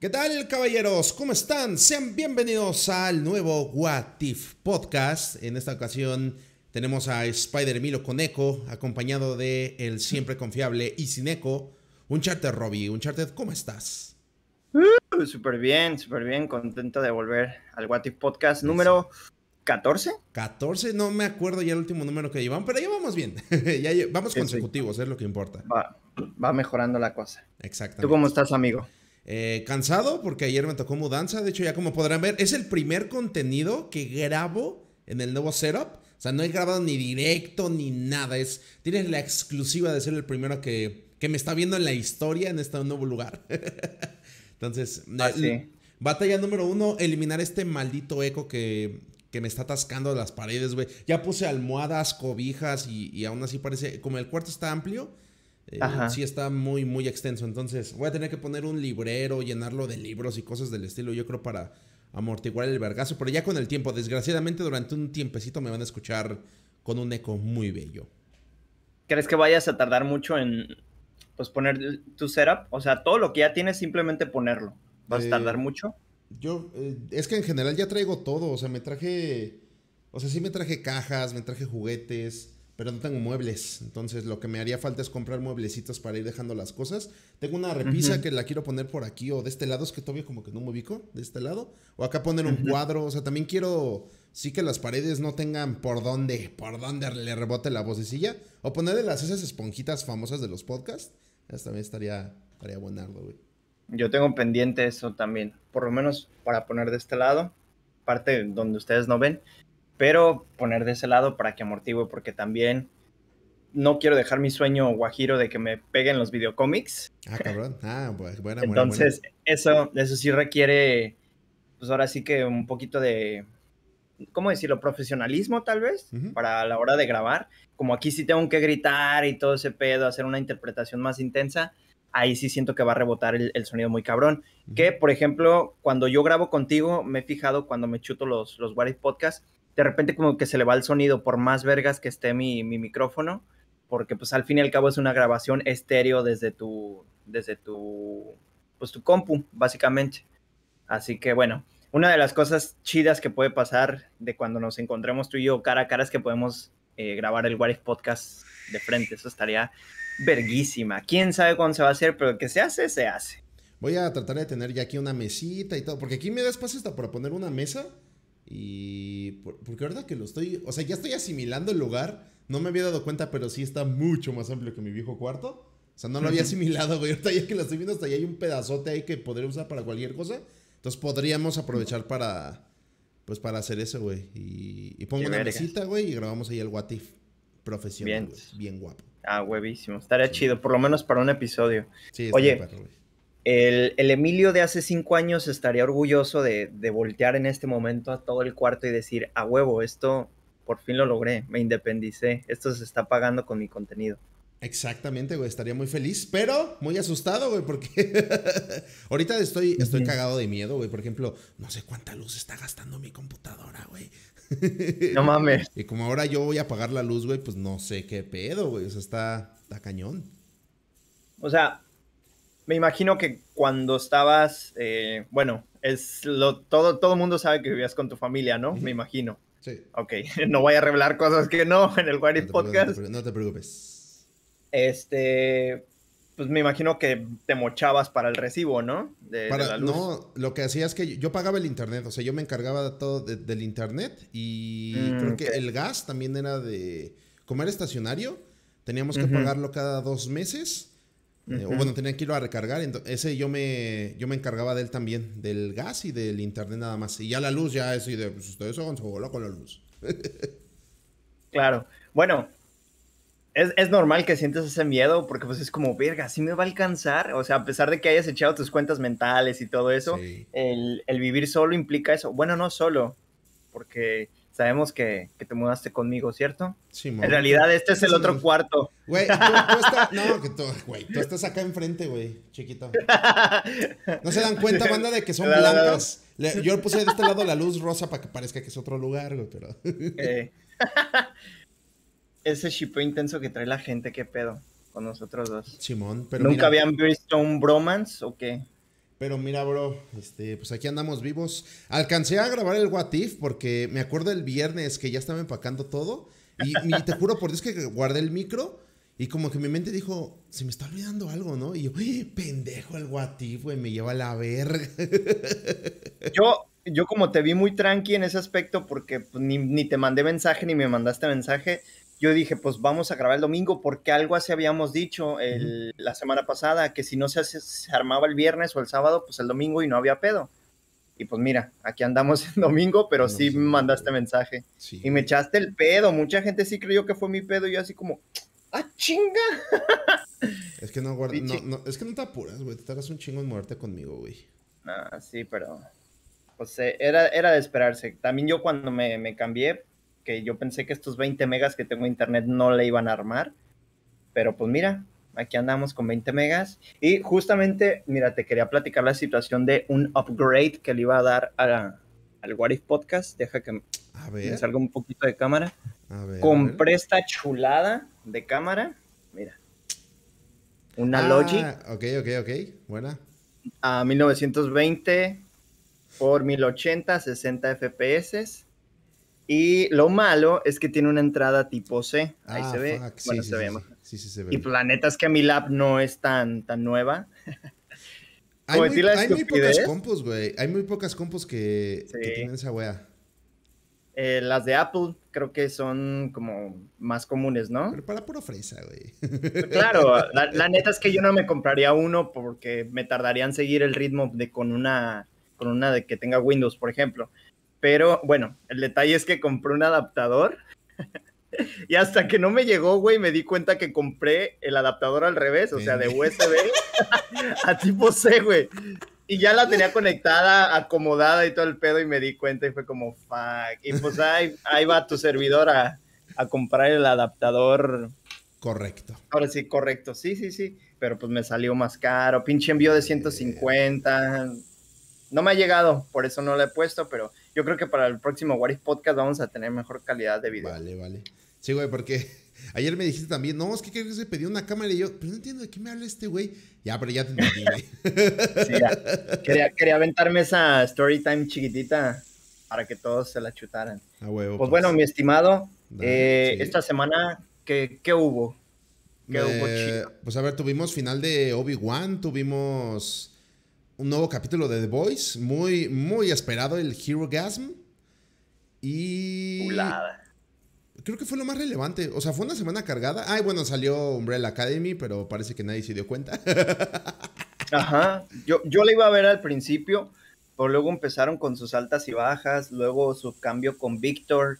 ¿Qué tal, caballeros? ¿Cómo están? Sean bienvenidos al nuevo What Podcast. En esta ocasión tenemos a Spider Milo con Eco, acompañado de el siempre confiable Isineco. Un charter, Robbie. Un Uncharted, ¿cómo estás? Uh, súper bien, súper bien. Contento de volver al What Podcast número 14. 14, no me acuerdo ya el último número que llevamos, pero ya vamos bien. vamos consecutivos, es lo que importa. Va, va mejorando la cosa. Exactamente. ¿Tú cómo estás, amigo? Eh, cansado porque ayer me tocó mudanza. De hecho, ya como podrán ver, es el primer contenido que grabo en el nuevo setup. O sea, no he grabado ni directo ni nada. Es, tienes la exclusiva de ser el primero que, que me está viendo en la historia en este nuevo lugar. Entonces, ah, eh, batalla número uno, eliminar este maldito eco que, que me está atascando las paredes, güey. Ya puse almohadas, cobijas y, y aún así parece, como el cuarto está amplio, eh, sí está muy, muy extenso. Entonces voy a tener que poner un librero, llenarlo de libros y cosas del estilo, yo creo, para amortiguar el vergazo. Pero ya con el tiempo, desgraciadamente durante un tiempecito me van a escuchar con un eco muy bello. ¿Crees que vayas a tardar mucho en pues, poner tu setup? O sea, todo lo que ya tienes, simplemente ponerlo. ¿Vas a eh, tardar mucho? Yo, eh, es que en general ya traigo todo. O sea, me traje... O sea, sí me traje cajas, me traje juguetes pero no tengo muebles. Entonces lo que me haría falta es comprar mueblecitos para ir dejando las cosas. Tengo una repisa que la quiero poner por aquí o de este lado, es que todavía como que no me ubico, de este lado. O acá poner un cuadro, o sea, también quiero sí que las paredes no tengan por dónde, por dónde le rebote la vocecilla. O ponerle las esas esponjitas famosas de los podcasts. Eso también estaría, estaría buenardo, güey. Yo tengo pendiente eso también, por lo menos para poner de este lado, parte donde ustedes no ven pero poner de ese lado para que amortigue, porque también no quiero dejar mi sueño guajiro de que me peguen los videocómics. Ah, cabrón. Ah, pues buena, buena Entonces, Eso, eso sí requiere, pues ahora sí que un poquito de, ¿cómo decirlo? Profesionalismo tal vez, para la hora de grabar. Como aquí sí tengo que gritar y todo ese pedo, hacer una interpretación más intensa, ahí sí siento que va a rebotar el, sonido muy cabrón. Que, por ejemplo, cuando yo grabo contigo, me he fijado cuando me chuto los, los What Podcasts, de repente como que se le va el sonido por más vergas que esté mi, micrófono, porque pues al fin y al cabo es una grabación estéreo desde tu, desde tu, pues tu compu, básicamente. Así que bueno, una de las cosas chidas que puede pasar de cuando nos encontremos tú y yo cara a cara es que podemos eh, grabar el What Podcast de frente. Eso estaría verguísima. Quién sabe cuándo se va a hacer, pero que se hace, se hace. Voy a tratar de tener ya aquí una mesita y todo, porque aquí me da espacio hasta para poner una mesa y porque ahorita que lo estoy, o sea, ya estoy asimilando el lugar, no me había dado cuenta, pero sí está mucho más amplio que mi viejo cuarto. O sea, no lo había asimilado, güey. Ahorita ya que lo estoy viendo, hasta ahí hay un pedazote ahí que podría usar para cualquier cosa. Entonces podríamos aprovechar para, pues para hacer eso, güey. Y, pongo una mesita, güey, y grabamos ahí el What If profesional, Bien, Bien guapo. Ah, huevísimo. Estaría chido, por lo menos para un episodio. Sí, Oye, perro, güey el, Emilio de hace cinco años estaría orgulloso de, voltear en este momento a todo el cuarto y decir, a huevo, esto por fin lo logré, me independicé, esto se está pagando con mi contenido. Exactamente, güey, estaría muy feliz, pero muy asustado, güey, porque ahorita estoy, estoy cagado de miedo, güey. Por ejemplo, no sé cuánta luz está gastando mi computadora, güey. no mames. Y como ahora yo voy a apagar la luz, güey, pues no sé qué pedo, güey. O sea, está, está cañón. O sea, me imagino que cuando estabas, eh, bueno, es lo, todo, todo mundo sabe que vivías con tu familia, ¿no? Me imagino. Sí. Ok, no voy a revelar cosas que no en el What no Podcast. no te preocupes. Este, pues me imagino que te mochabas para el recibo, ¿no? De, No, lo que hacía es que yo pagaba el internet, o sea, yo me encargaba de todo del internet y mm, creo que el gas también era de, como era estacionario, teníamos que pagarlo cada dos meses eh, bueno, tenía que irlo a recargar. ese yo me, yo me encargaba de él también, del gas y del internet nada más. Y ya la luz, ya eso, y de, pues ustedes se con la luz. claro. Bueno, es, normal que sientes ese miedo porque pues es como, verga, si me va a alcanzar? O sea, a pesar de que hayas echado tus cuentas mentales y todo eso, el, vivir solo implica eso. Bueno, no solo, porque sabemos que, que te mudaste conmigo, ¿cierto? Sí, en realidad este es este el otro cuarto. Güey, tú, estás. No, tú, tú estás acá enfrente, güey, chiquito. No se dan cuenta, banda, de que son blancas. yo puse de este lado la luz rosa para que parezca que es otro lugar, güey, pero. Ese shipeo intenso que trae la gente, qué pedo con nosotros dos. Simón, pero. ¿Nunca habían visto un bromance o qué? Pero mira, bro, este, pues aquí andamos vivos. Alcancé a grabar el What If porque me acuerdo el viernes que ya estaba empacando todo. Y, y te juro por Dios que guardé el micro y como que mi mente dijo, se me está olvidando algo, ¿no? Y yo, ¡Eh, pendejo el guatif, güey, me lleva a la verga. Yo, yo como te vi muy tranqui en ese aspecto, porque pues, ni, te mandé mensaje, ni me mandaste mensaje, yo dije, pues vamos a grabar el domingo, porque algo así habíamos dicho la semana pasada, que si no se, armaba el viernes o el sábado, pues el domingo y no había pedo. Y pues mira, aquí andamos el domingo, pero sí, me mandaste mensaje. Y me echaste el pedo. Mucha gente sí creyó que fue mi pedo. Y yo así como, ¡Ah, chinga! es que no, es que no te apuras, güey. Te tardas un chingo en muerte conmigo, güey. Ah, sí, pero. Pues eh, era, era de esperarse. También yo cuando me, me cambié, que yo pensé que estos 20 megas que tengo internet no le iban a armar. Pero pues mira, aquí andamos con 20 megas. Y justamente, mira, te quería platicar la situación de un upgrade que le iba a dar a al What If Podcast. Deja que me salga un poquito de cámara. Compré esta chulada de cámara, mira. Una ah, Logic. Ok, ok, ok. Buena. A 1920 por 1080, 60 FPS. Y lo malo es que tiene una entrada tipo C. Ahí ah, se ve. Bueno, sí, se, ve. Sí, se ve. Y planetas que a mi lab no es tan, tan nueva. hay, muy, pocas compos, güey. Hay muy pocas compos que, que tienen esa wea. Eh, las de Apple creo que son como más comunes, ¿no? Pero para pura fresa, güey. Claro, la, neta es que yo no me compraría uno porque me tardaría en seguir el ritmo de con una, con una de que tenga Windows, por ejemplo. Pero bueno, el detalle es que compré un adaptador y hasta que no me llegó, güey, me di cuenta que compré el adaptador al revés, o sea, de USB a tipo C, güey. Y ya la tenía conectada, acomodada y todo el pedo, y me di cuenta y fue como, fuck. Y pues ahí, va tu servidor a, comprar el adaptador. Correcto. Ahora sí, correcto. Sí, sí, sí. Pero pues me salió más caro. Pinche envío de 150. No me ha llegado, por eso no lo he puesto, pero yo creo que para el próximo What Podcast vamos a tener mejor calidad de video. Vale, vale. Sí, güey, porque Ayer me dijiste también, no, es que creo que se pidió una cámara y yo, pero no entiendo de qué me habla este güey. Ya, pero ya te entendí, güey. sí, ya. Quería, quería, aventarme esa story time chiquitita para que todos se la chutaran. Pues, pues, bueno, mi estimado, eh, esta semana, ¿qué, qué hubo? ¿Qué eh, hubo chido? Pues a ver, tuvimos final de Obi-Wan, tuvimos un nuevo capítulo de The Voice, muy, muy esperado, el Hero Gasm. Y creo que fue lo más relevante. O sea, fue una semana cargada. Ay, bueno, salió Umbrella Academy, pero parece que nadie se dio cuenta. Ajá. Yo, yo la iba a ver al principio, pero luego empezaron con sus altas y bajas, luego su cambio con Víctor.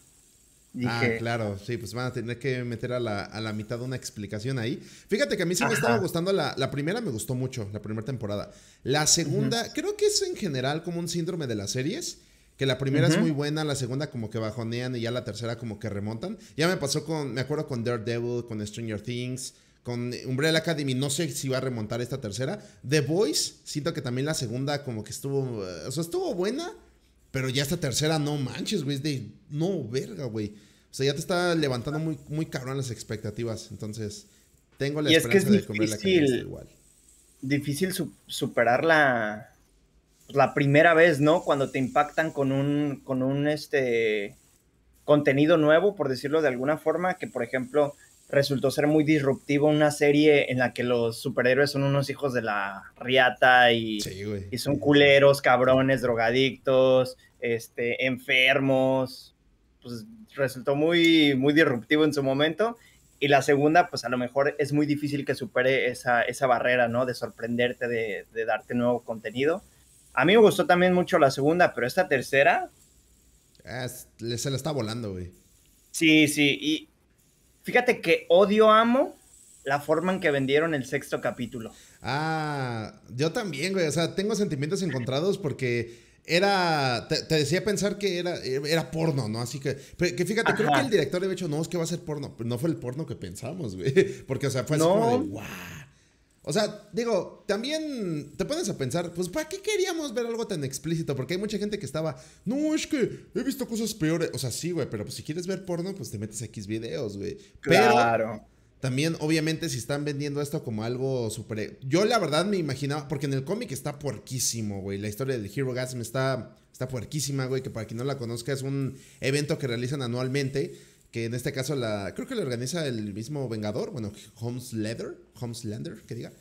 Ah, claro, sí, pues van a tener que meter a la, mitad una explicación ahí. Fíjate que a mí sí me estaba gustando la, primera, me gustó mucho, la primera temporada. La segunda, creo que es en general como un síndrome de las series que la primera es muy buena, la segunda como que bajonean y ya la tercera como que remontan. Ya me pasó con, me acuerdo con Daredevil, con Stranger Things, con Umbrella Academy, no sé si va a remontar esta tercera. The Voice, siento que también la segunda como que estuvo, eh, o sea, estuvo buena, pero ya esta tercera no manches, güey, es de, no, verga, güey. O sea, ya te está levantando muy, muy cabrón las expectativas, entonces tengo la esperanza que de comer la igual. Difícil superarla. superar la, pues, la primera vez, ¿no? Cuando te impactan con un, con un este, contenido nuevo, por decirlo de alguna forma, que por ejemplo resultó ser muy disruptivo una serie en la que los superhéroes son unos hijos de la riata y, y son culeros, cabrones, drogadictos, este, enfermos. Pues resultó muy, muy disruptivo en su momento. Y la segunda, pues a lo mejor es muy difícil que supere esa, esa barrera, ¿no? De sorprenderte, de darte nuevo contenido. A mí me gustó también mucho la segunda, pero esta tercera. Ah, se la está volando, güey. Sí, sí. Y fíjate que odio, amo la forma en que vendieron el sexto capítulo. Ah, yo también, güey. O sea, tengo sentimientos encontrados porque era, te, decía pensar que era, era porno, ¿no? Así que, que fíjate, creo que el director había dicho, no, es que va a ser porno, pero no fue el porno que pensamos, güey. Porque, o sea, fue así no. wow. O sea, digo, también te pones a pensar, pues, ¿para qué queríamos ver algo tan explícito? Porque hay mucha gente que estaba, no, es que he visto cosas peores. O sea, sí, güey, pero pues, si quieres ver porno, pues te metes a X videos, güey. Claro. Pero, también, obviamente, si están vendiendo esto como algo súper. Yo, la verdad, me imaginaba. Porque en el cómic está puerquísimo, güey. La historia del Hero Gasm está, está puerquísima, güey. Que para quien no la conozca, es un evento que realizan anualmente que en este caso la creo que la organiza el mismo Vengador, bueno, Homeslander, Homelander, que diga.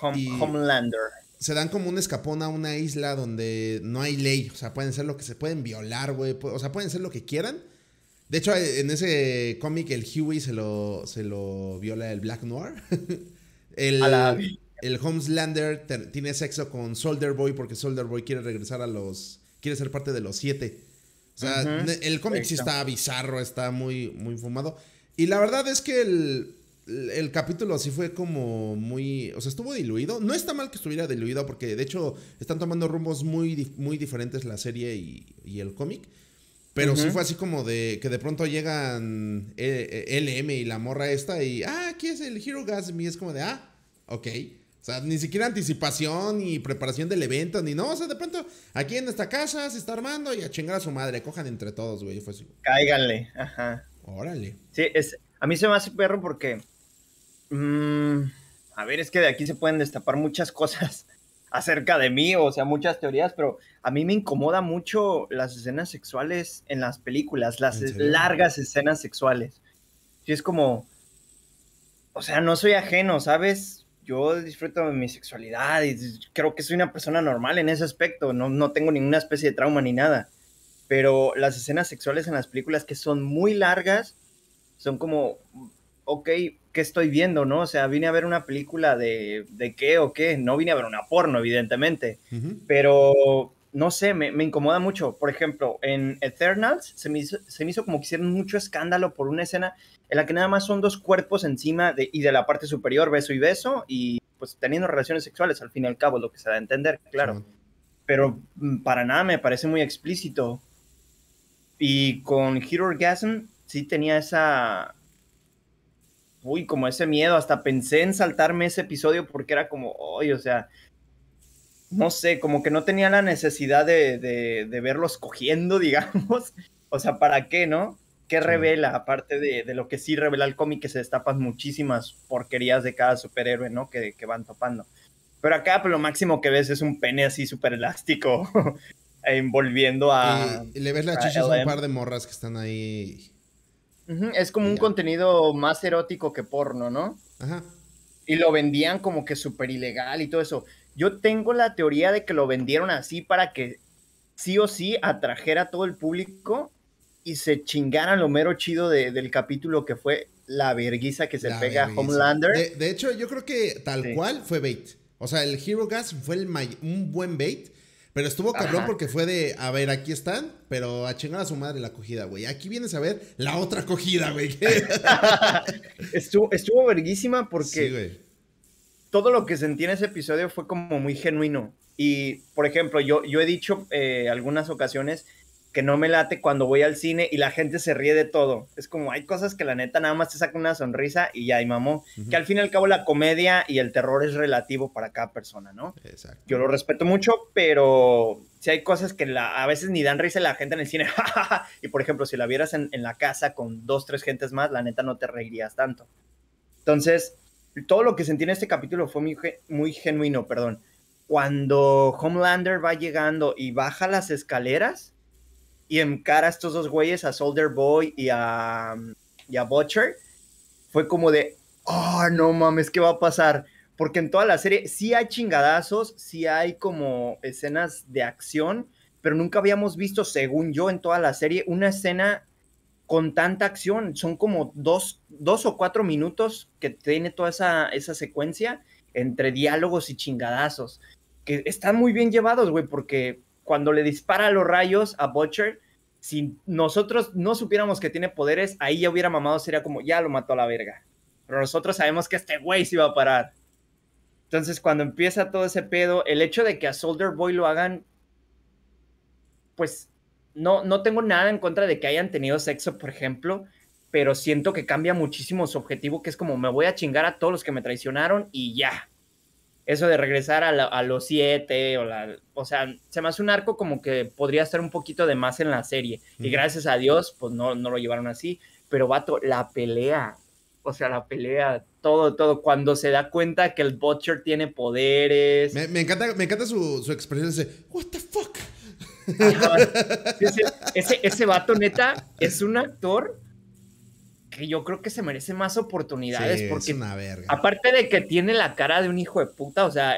Homelander. Se dan como un escapón a una isla donde no hay ley, o sea, pueden ser lo que se pueden violar, güey, o sea, pueden ser lo que quieran. De hecho, eh, en ese cómic el Huey se lo se lo viola el Black Noir. el, a la... el Homelander tiene sexo con Soldier Boy porque Soldier Boy quiere regresar a los quiere ser parte de los siete. O sea, el cómic sí está bizarro, está muy, muy fumado. Y la verdad es que el, capítulo así fue como muy, o sea, estuvo diluido. No está mal que estuviera diluido porque de hecho están tomando rumbos muy, muy diferentes la serie y, el cómic. Pero sí fue así como de que de pronto llegan eh, eh, LM y la morra esta y, ah, aquí es el Hero Y Es como de, ah, ok. O sea, ni siquiera anticipación y preparación del evento, ni no. O sea, de pronto, aquí en esta casa se está armando y a chingar a su madre. Cojan entre todos, güey. Cáiganle, ajá. Órale. Sí, es, a mí se me hace perro porque. Mm, a ver, es que de aquí se pueden destapar muchas cosas acerca de mí, o sea, muchas teorías, pero a mí me incomoda mucho las escenas sexuales en las películas, las largas escenas sexuales. Sí, es como. O sea, no soy ajeno, ¿sabes? yo disfruto de mi sexualidad y creo que soy una persona normal en ese aspecto, no, tengo ninguna especie de trauma ni nada. Pero las escenas sexuales en las películas que son muy largas, son como, ok, ¿qué estoy viendo, no? O sea, vine a ver una película de, de qué o qué, no vine a ver una porno, evidentemente, pero no sé, me, incomoda mucho. Por ejemplo, en Eternals se me, se me hizo como que hicieron mucho escándalo por una escena en la que nada más son dos cuerpos encima y de la parte superior, beso y beso, y pues teniendo relaciones sexuales, al fin y al cabo, lo que se da a entender, claro. Pero mm, para nada me parece muy explícito. Y con Hero Orgasm sí tenía esa... Uy, como ese miedo, hasta pensé en saltarme ese episodio porque era como, oye, o sea, no sé, como que no tenía la necesidad de, de, de, verlos cogiendo, digamos. O sea, ¿para qué, no? ¿Qué revela? Aparte de, de, lo que sí revela el cómic, que se destapan muchísimas porquerías de cada superhéroe, ¿no? Que, van topando. Pero acá pues, lo máximo que ves es un pene así súper elástico envolviendo a... Y, le ves las chichis a un par de morras que están ahí. Es como un contenido más erótico que porno, ¿no? Ajá. Y lo vendían como que súper ilegal y todo eso. Yo tengo la teoría de que lo vendieron así para que sí o sí atrajera a todo el público y se chingaran lo mero chido del capítulo que fue la vergüenza que se pega a Homelander. De, hecho, yo creo que tal cual fue bait. O sea, el Hero Gas fue el un buen bait. Pero estuvo cabrón porque fue de, a ver, aquí están, pero a chingar a su madre la cogida, güey. Aquí vienes a ver la otra cogida, güey. estuvo, estuvo verguísima porque todo lo que sentí en ese episodio fue como muy genuino. Y, por ejemplo, yo, yo he dicho eh, algunas ocasiones que no me late cuando voy al cine y la gente se ríe de todo. Es como hay cosas que la neta nada más te saca una sonrisa y ya, y mamó. Que al fin y al cabo la comedia y el terror es relativo para cada persona, ¿no? Exacto. Yo lo respeto mucho, pero si hay cosas que la, a veces ni dan risa la gente en el cine. y por ejemplo, si la vieras en, la casa con dos, tres gentes más, la neta no te reirías tanto. Entonces, todo lo que sentí en este capítulo fue muy, muy genuino, perdón. Cuando Homelander va llegando y baja las escaleras, y encara a estos dos güeyes, a Soldier Boy y a, Butcher, fue como de, oh, no mames, ¿qué va a pasar? Porque en toda la serie sí hay chingadazos, sí hay como escenas de acción, pero nunca habíamos visto, según yo, en toda la serie, una escena con tanta acción. Son como dos, dos o cuatro minutos que tiene toda esa, esa secuencia entre diálogos y chingadazos. Que están muy bien llevados, güey, porque cuando le dispara los rayos a Butcher, si nosotros no supiéramos que tiene poderes, ahí ya hubiera mamado, sería como, ya lo mató a la verga. Pero nosotros sabemos que este güey se iba a parar. Entonces, cuando empieza todo ese pedo, el hecho de que a Soldier Boy lo hagan, pues no, no tengo nada en contra de que hayan tenido sexo, por ejemplo, pero siento que cambia muchísimo su objetivo, que es como, me voy a chingar a todos los que me traicionaron y ya eso de regresar a, los siete, o, la, o sea, se me hace un arco como que podría estar un poquito de más en la serie. Y gracias a Dios, pues no, no lo llevaron así. Pero vato, la pelea, o sea, la pelea, todo, todo, cuando se da cuenta que el Butcher tiene poderes. Me, encanta, me encanta su, su expresión, ese, what the fuck. ese, ese vato neta es un actor que yo creo que se merece más oportunidades porque es una verga. aparte de que tiene la cara de un hijo de puta, o sea,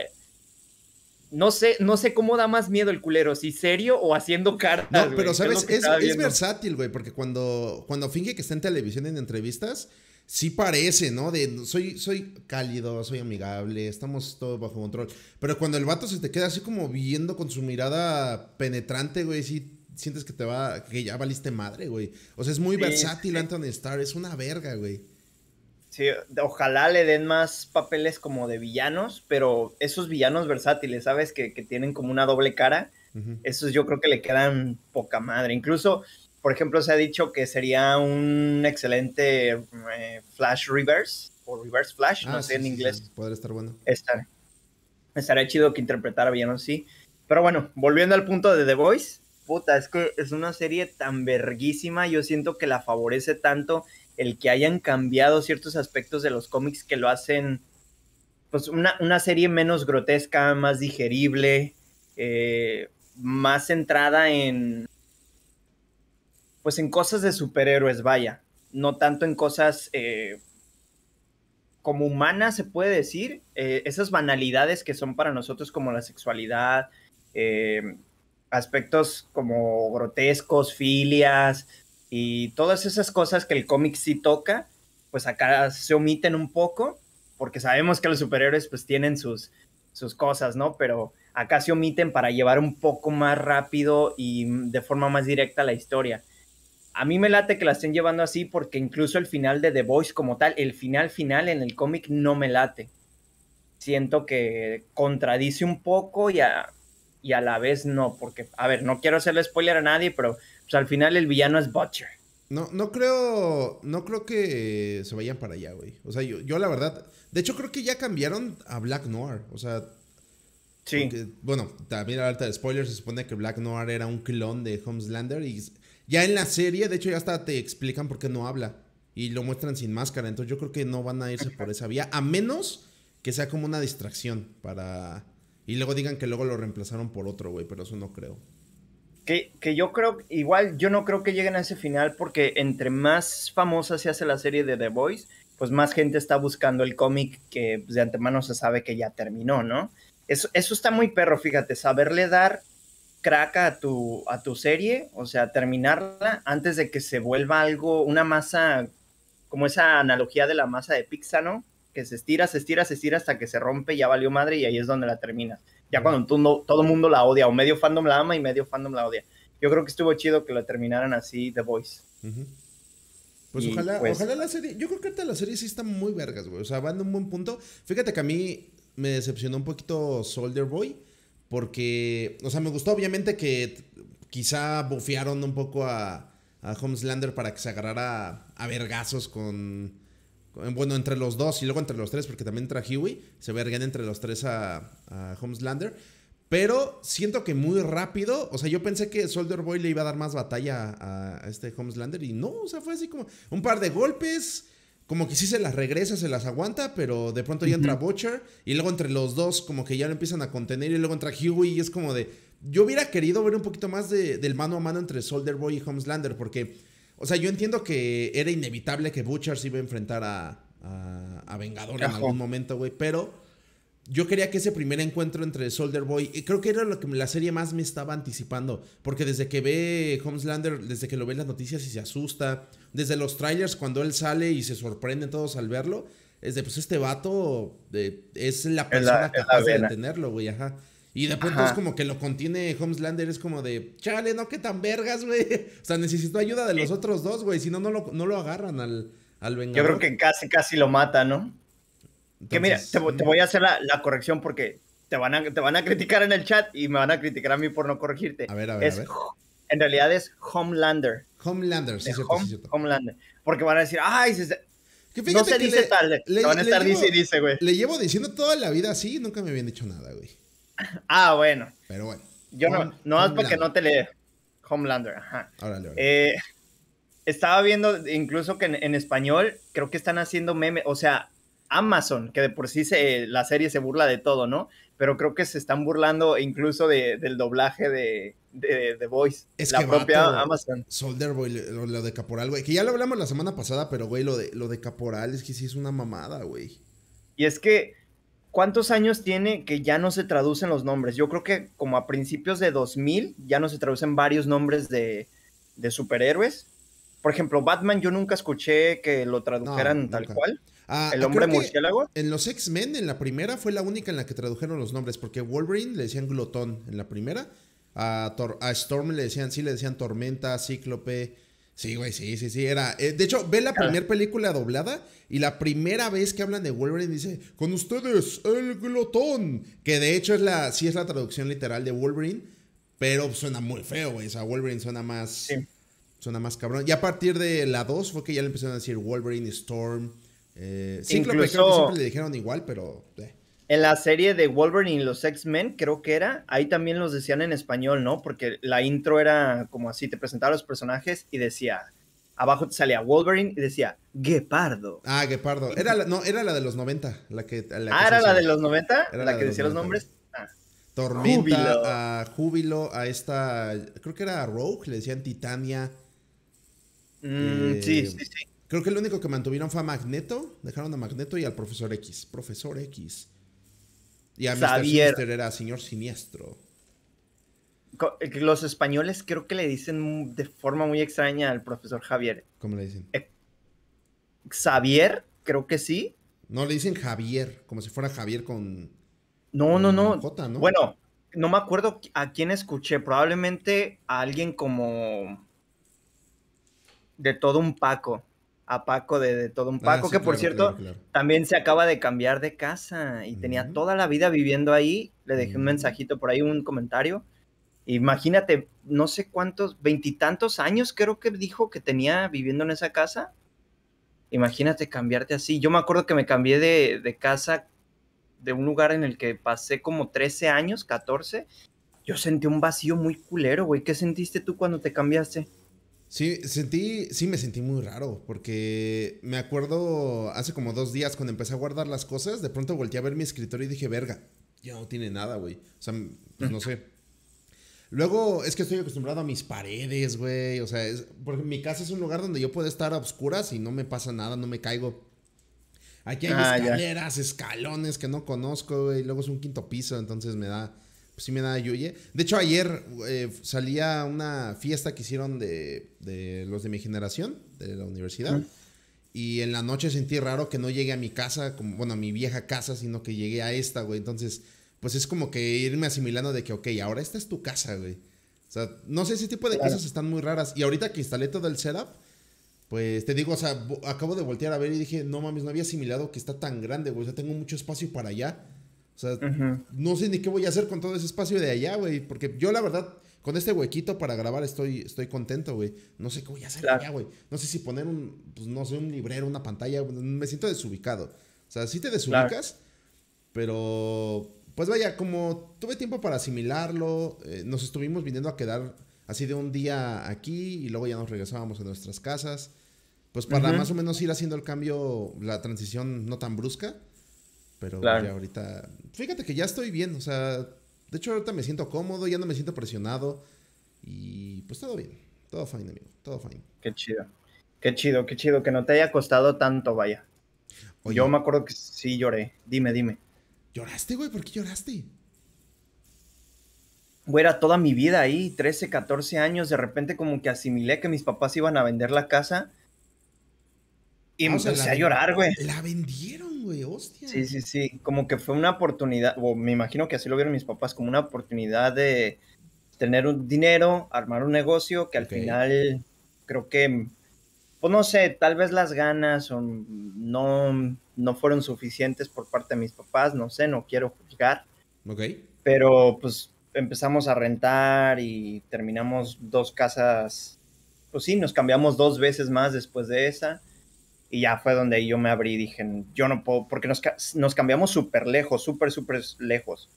no sé, no sé cómo da más miedo el culero, si serio o haciendo cartas. No, pero sabes, es, es, versátil, güey, porque cuando, cuando finge que está en televisión en entrevistas, sí parece, ¿no? De soy, soy cálido, soy amigable, estamos todos bajo control. Pero cuando el vato se te queda así como viendo con su mirada penetrante, güey, sí sientes que te va, que ya valiste madre, güey. O sea, es muy versátil Anthony Starr, es una verga, güey. Sí, ojalá le den más papeles como de villanos, pero esos villanos versátiles, ¿sabes? Que, tienen como una doble cara, Eso esos yo creo que le quedan poca madre. Incluso, por ejemplo, se ha dicho que sería un excelente eh, Flash Reverse, o Reverse Flash, no ah, sé en inglés. Podría estar bueno. Estar, estaría chido que interpretara villanos, sí. Pero bueno, volviendo al punto de The Voice, puta, es que es una serie tan verguísima, yo siento que la favorece tanto el que hayan cambiado ciertos aspectos de los cómics que lo hacen, pues, una, serie menos grotesca, más digerible, eh, más centrada en, pues, en cosas de superhéroes, vaya, no tanto en cosas... Eh, como humanas, se puede decir, eh, esas banalidades que son para nosotros como la sexualidad, eh, aspectos como grotescos, filias y todas esas cosas que el cómic sí toca, pues acá se omiten un poco, porque sabemos que los superhéroes pues tienen sus, sus cosas, ¿no? Pero acá se omiten para llevar un poco más rápido y de forma más directa la historia. A mí me late que la estén llevando así porque incluso el final de The Voice como tal, el final final en el cómic no me late. Siento que contradice un poco y a, y a la vez no, porque, a ver, no quiero hacerle spoiler a nadie, pero pues, al final el villano es Butcher. No, no creo, no creo que eh, se vayan para allá, güey. O sea, yo, yo la verdad, de hecho creo que ya cambiaron a Black Noir, o sea... Sí. bueno, también alerta de spoilers, se supone que Black Noir era un clon de Homelander y ya en la serie, de hecho ya hasta te explican por qué no habla y lo muestran sin máscara, entonces yo creo que no van a irse por esa vía, a menos que sea como una distracción para y luego digan que luego lo reemplazaron por otro, güey, pero eso no creo. Que, que, yo creo, igual yo no creo que lleguen a ese final porque entre más famosa se hace la serie de The Voice, pues más gente está buscando el cómic que pues, de antemano se sabe que ya terminó, ¿no? Eso, eso está muy perro, fíjate, saberle dar crack a tu, a tu serie, o sea, terminarla antes de que se vuelva algo, una masa, como esa analogía de la masa de pizza, ¿no? que se estira, se estira, se estira hasta que se rompe, ya valió madre y ahí es donde la termina Ya cuando tú no, todo mundo la odia, o medio fandom la ama y medio fandom la odia. Yo creo que estuvo chido que la terminaran así The Voice. Pues ojalá, pues ojalá la serie, yo creo que ahorita la serie sí está muy vergas, güey. O sea, van de un buen punto. Fíjate que a mí me decepcionó un poquito Soldier Boy. Porque, o sea, me gustó obviamente que quizá bufearon un poco a, a Homelander para que se agarrara a vergazos con, eh, bueno, entre los dos y luego entre los tres, porque también entra Huey. Se vergan entre los tres a, a Lander Pero siento que muy rápido, o sea, yo pensé que Soldier Boy le iba a dar más batalla a, este este Lander y no, o sea, fue así como un par de golpes, como que sí se las regresa, se las aguanta, pero de pronto ya entra Butcher y luego entre los dos como que ya lo empiezan a contener y luego entra Huey y es como de, yo hubiera querido ver un poquito más del mano a mano entre Soldier Boy y Lander porque o sea, yo entiendo que era inevitable que Butcher se iba a enfrentar a, a, Vengador en algún momento, güey, pero yo quería que ese primer encuentro entre Soldier Boy, y creo que era lo que la serie más me estaba anticipando, porque desde que ve Homelander, desde que lo ve en las noticias y se asusta, desde los trailers cuando él sale y se sorprenden todos al verlo, es de pues este vato es la persona capaz de detenerlo, güey, ajá. Y de pronto es como que lo contiene Homelander, es como de, chale, no, ¿Qué tan vergas, güey. O sea, necesito ayuda de los otros dos, güey, si no, no lo, no lo agarran al, al vengador. Yo creo que casi, casi lo mata, ¿no? que mira, te, voy a hacer la, corrección porque te van, a, te van a criticar en el chat y me van a criticar a mí por no corregirte. A ver, a ver. En realidad es Homelander. Homelander, sí, cierto, sí, Homelander. Porque van a decir, ay, se, no se dice le, tal. van a estar llevo, dice y dice, güey. Le llevo diciendo toda la vida así y nunca me habían dicho nada, güey. Ah, bueno. Pero bueno. Yo no, no más porque no te lea. Homelander, ajá. Eh, estaba viendo incluso que en, español creo que están haciendo meme, o sea, Amazon, que de por sí se, la serie se burla de todo, ¿no? Pero creo que se están burlando incluso del doblaje de, de, de Voice. Es la propia Amazon. Soldier Boy, lo, lo, de Caporal, güey. Que ya lo hablamos la semana pasada, pero, güey, lo de, lo de Caporal es que sí es una mamada, güey. Y es que ¿Cuántos años tiene que ya no se traducen los nombres? Yo creo que como a principios de 2000 ya no se traducen varios nombres de, superhéroes. Por ejemplo, Batman yo nunca escuché que lo tradujeran tal cual. Ah, el hombre murciélago. En los X-Men, en la primera, fue la única en la que tradujeron los nombres, porque Wolverine le decían glotón en la primera. A, a Storm le decían, sí, le decían tormenta, cíclope, Sí, güey, sí, sí, sí, era. Eh, de hecho, ve la primera película doblada y la primera vez que hablan de Wolverine dice, con ustedes, el glotón. Que de hecho es la, sí es la traducción literal de Wolverine, pero suena muy feo, güey. O sea, Wolverine suena más, suena más cabrón. Y a partir de la 2 fue que ya le empezaron a decir Wolverine, Storm. Eh, Incluso... que siempre le dijeron igual, pero... Eh. En la serie de Wolverine y los X-Men, creo que era, ahí también los decían en español, ¿no? Porque la intro era como así, te presentaba los personajes y decía, abajo te salía Wolverine y decía, Guepardo. Ah, Guepardo. Era no, era la de los 90. La que, ah, era la de los 90, la, que decía los, nombres. Ah, Tormenta, Júbilo. a esta, creo que era Rogue, le decían Titania. Mm, eh, sí, sí, sí. Creo que el único que mantuvieron fue a Magneto, dejaron a Magneto y al Profesor X. Profesor X. Y a Mr. era señor siniestro. Los españoles creo que le dicen de forma muy extraña al profesor Javier. ¿Cómo le dicen? ¿Javier? Eh, Xavier, creo que sí. No, le dicen Javier, como si fuera Javier con... No, no, J, no. Bueno, no me acuerdo a quién escuché, probablemente a alguien como... De todo un Paco a Paco de, todo un ah, Paco, que por cierto también se acaba de cambiar de casa y tenía toda la vida viviendo ahí. Le dejé un mensajito por ahí, un comentario. Imagínate, no sé cuántos, veintitantos años creo que dijo que tenía viviendo en esa casa. Imagínate cambiarte así. Yo me acuerdo que me cambié de, de casa de un lugar en el que pasé como 13 años, 14. Yo sentí un vacío muy culero, güey. ¿Qué sentiste tú cuando te cambiaste? Sí, sentí, sí me sentí muy raro, porque me acuerdo hace como dos días cuando empecé a guardar las cosas, de pronto volteé a ver mi escritorio y dije, verga, ya no tiene nada, güey. O sea, pues, no sé. Luego es que estoy acostumbrado a mis paredes, güey. O sea, porque mi casa es un lugar donde yo puedo estar a oscuras y no me pasa nada, no me caigo. Aquí hay ah, escaleras, escalones que no conozco, güey. Luego es un quinto piso, entonces me da sí me da yuye. De hecho, ayer eh, salía una fiesta que hicieron de, los de mi generación, de la universidad. Y en la noche sentí raro que no llegué a mi casa, como, bueno, a mi vieja casa, sino que llegué a esta, güey. Entonces, pues es como que irme asimilando de que, ok, ahora esta es tu casa, güey. O sea, no sé, ese tipo de cosas están muy raras. Y ahorita que instalé todo el setup, pues te digo, o sea, acabo de voltear a ver y dije, no mames, no había asimilado que está tan grande, güey. O sea, tengo mucho espacio para allá. O sea, no sé ni qué voy a hacer con todo ese espacio de allá, güey. Porque yo, la verdad, con este huequito para grabar estoy, estoy contento, güey. No sé qué voy a hacer allá, güey. No sé si poner un, pues, no sé, un librero, una pantalla. Me siento desubicado. O sea, sí te desubicas, pero pues vaya, como tuve tiempo para asimilarlo, eh, nos estuvimos viniendo a quedar así de un día aquí y luego ya nos regresábamos a nuestras casas. Pues para más o menos ir haciendo el cambio, la transición no tan brusca. Pero ahorita, fíjate que ya estoy bien, o sea, de hecho ahorita me siento cómodo, ya no me siento presionado y pues todo bien, todo fine, amigo, todo fine. Qué chido, qué chido, qué chido, que no te haya costado tanto, vaya. o Yo me acuerdo que sí lloré, dime, dime. ¿Lloraste, güey? ¿Por qué lloraste? Güey, era toda mi vida ahí, 13, 14 años, de repente como que asimilé que mis papás iban a vender la casa y ah, me a llorar, güey. La vendieron hostia. Sí, sí, sí, como que fue una oportunidad, o me imagino que así lo vieron mis papás, como una oportunidad de tener un dinero, armar un negocio que al final creo que, pues no sé, tal vez las ganas son, no, no fueron suficientes por parte de mis papás, no sé, no quiero juzgar. Pero pues empezamos a rentar y terminamos dos casas, pues sí, nos cambiamos dos veces más después de esa y ya fue donde yo me abrí y dije, yo no puedo, porque nos, cambiamos súper lejos, súper, súper lejos.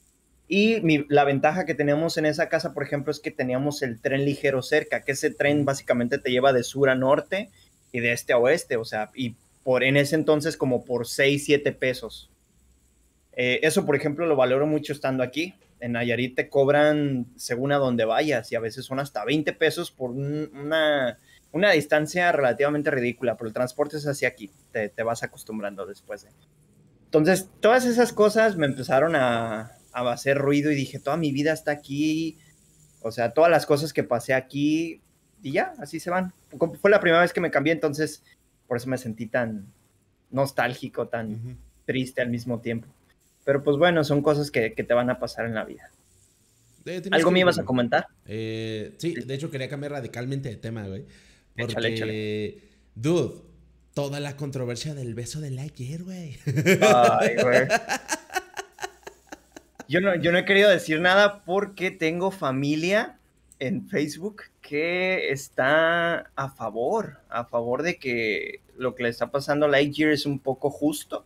Y la ventaja que tenemos en esa casa, por ejemplo, es que teníamos el tren ligero cerca, que ese tren básicamente te lleva de sur a norte y de este a oeste, o sea, y por en ese entonces como por 6, 7 pesos. Eh, eso, por ejemplo, lo valoro mucho estando aquí. En Nayarit te cobran según a donde vayas y a veces son hasta 20 pesos por una, una distancia relativamente ridícula, pero el transporte es hacia aquí, te, te vas acostumbrando después Entonces, todas esas cosas me empezaron a, a, hacer ruido y dije, toda mi vida está aquí, o sea, todas las cosas que pasé aquí y ya, así se van. Fue la primera vez que me cambié, entonces por eso me sentí tan nostálgico, tan triste al mismo tiempo. Pero pues bueno, son cosas que, que te van a pasar en la vida. ¿Algo me ibas a comentar? Eh, sí, de hecho quería cambiar radicalmente de tema, güey. Porque, dude, toda la controversia del beso de Lightyear, güey. güey. Yo no, yo no he querido decir nada porque tengo familia en Facebook que está a favor, a favor de que lo que le está pasando a Lightyear es un poco justo.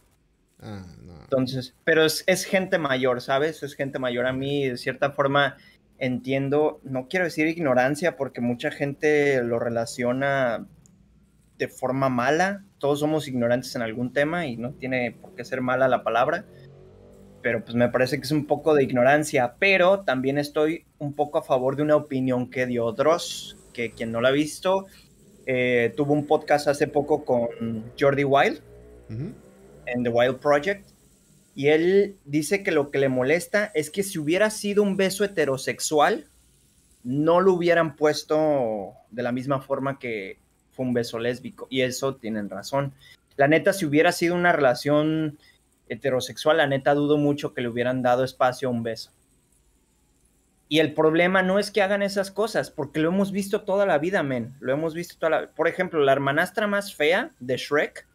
Ah, Entonces, pero es, es, gente mayor, ¿sabes? Es gente mayor. A mí, de cierta forma, entiendo, no quiero decir ignorancia porque mucha gente lo relaciona de forma mala, todos somos ignorantes en algún tema y no tiene por qué ser mala la palabra, pero pues me parece que es un poco de ignorancia, pero también estoy un poco a favor de una opinión que dio Dross, que quien no la ha visto, eh, tuvo un podcast hace poco con Jordi Wild en The Wild Project y él dice que lo que le molesta es que si hubiera sido un beso heterosexual, no lo hubieran puesto de la misma forma que fue un beso lésbico. Y eso tienen razón. La neta, si hubiera sido una relación heterosexual, la neta dudo mucho que le hubieran dado espacio a un beso. Y el problema no es que hagan esas cosas, porque lo hemos visto toda la vida, men. Lo hemos visto toda la Por ejemplo, la hermanastra más fea de Shrek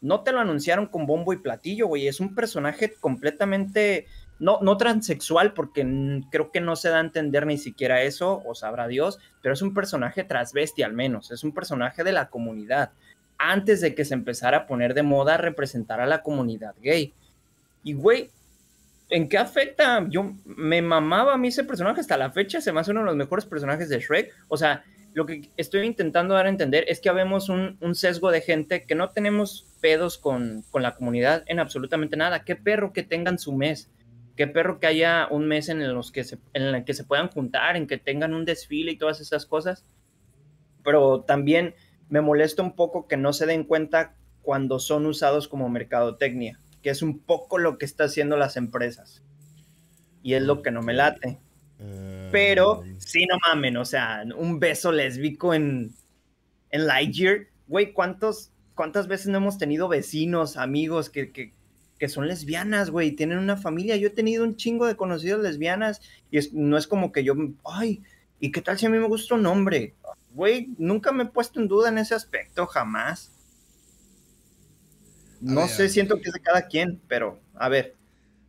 no te lo anunciaron con bombo y platillo, güey. Es un personaje completamente, no, no transexual, porque creo que no se da a entender ni siquiera eso, o sabrá Dios, pero es un personaje transvesti al menos, es un personaje de la comunidad, antes de que se empezara a poner de moda representar a la comunidad gay. Y, güey, ¿en qué afecta? Yo me mamaba a mí ese personaje hasta la fecha, se me hace uno de los mejores personajes de Shrek. O sea, lo que estoy intentando dar a entender es que habemos un, sesgo de gente que no tenemos pedos con, con, la comunidad en absolutamente nada. Qué perro que tengan su mes, qué perro que haya un mes en, los que en el que se puedan juntar, en que tengan un desfile y todas esas cosas. Pero también me molesta un poco que no se den cuenta cuando son usados como mercadotecnia, que es un poco lo que están haciendo las empresas. Y es lo que no me late. Mm. Pero, mm. sí, no mamen, o sea, un beso lésbico en, en Lightyear. Güey, ¿cuántos, ¿cuántas veces no hemos tenido vecinos, amigos que, que, son lesbianas, güey? Tienen una familia. Yo he tenido un chingo de conocidos lesbianas y no es como que yo, ay, ¿y qué tal si a mí me gusta un hombre? Güey, nunca me he puesto en duda en ese aspecto, jamás. No sé, siento que es de cada quien, pero a ver,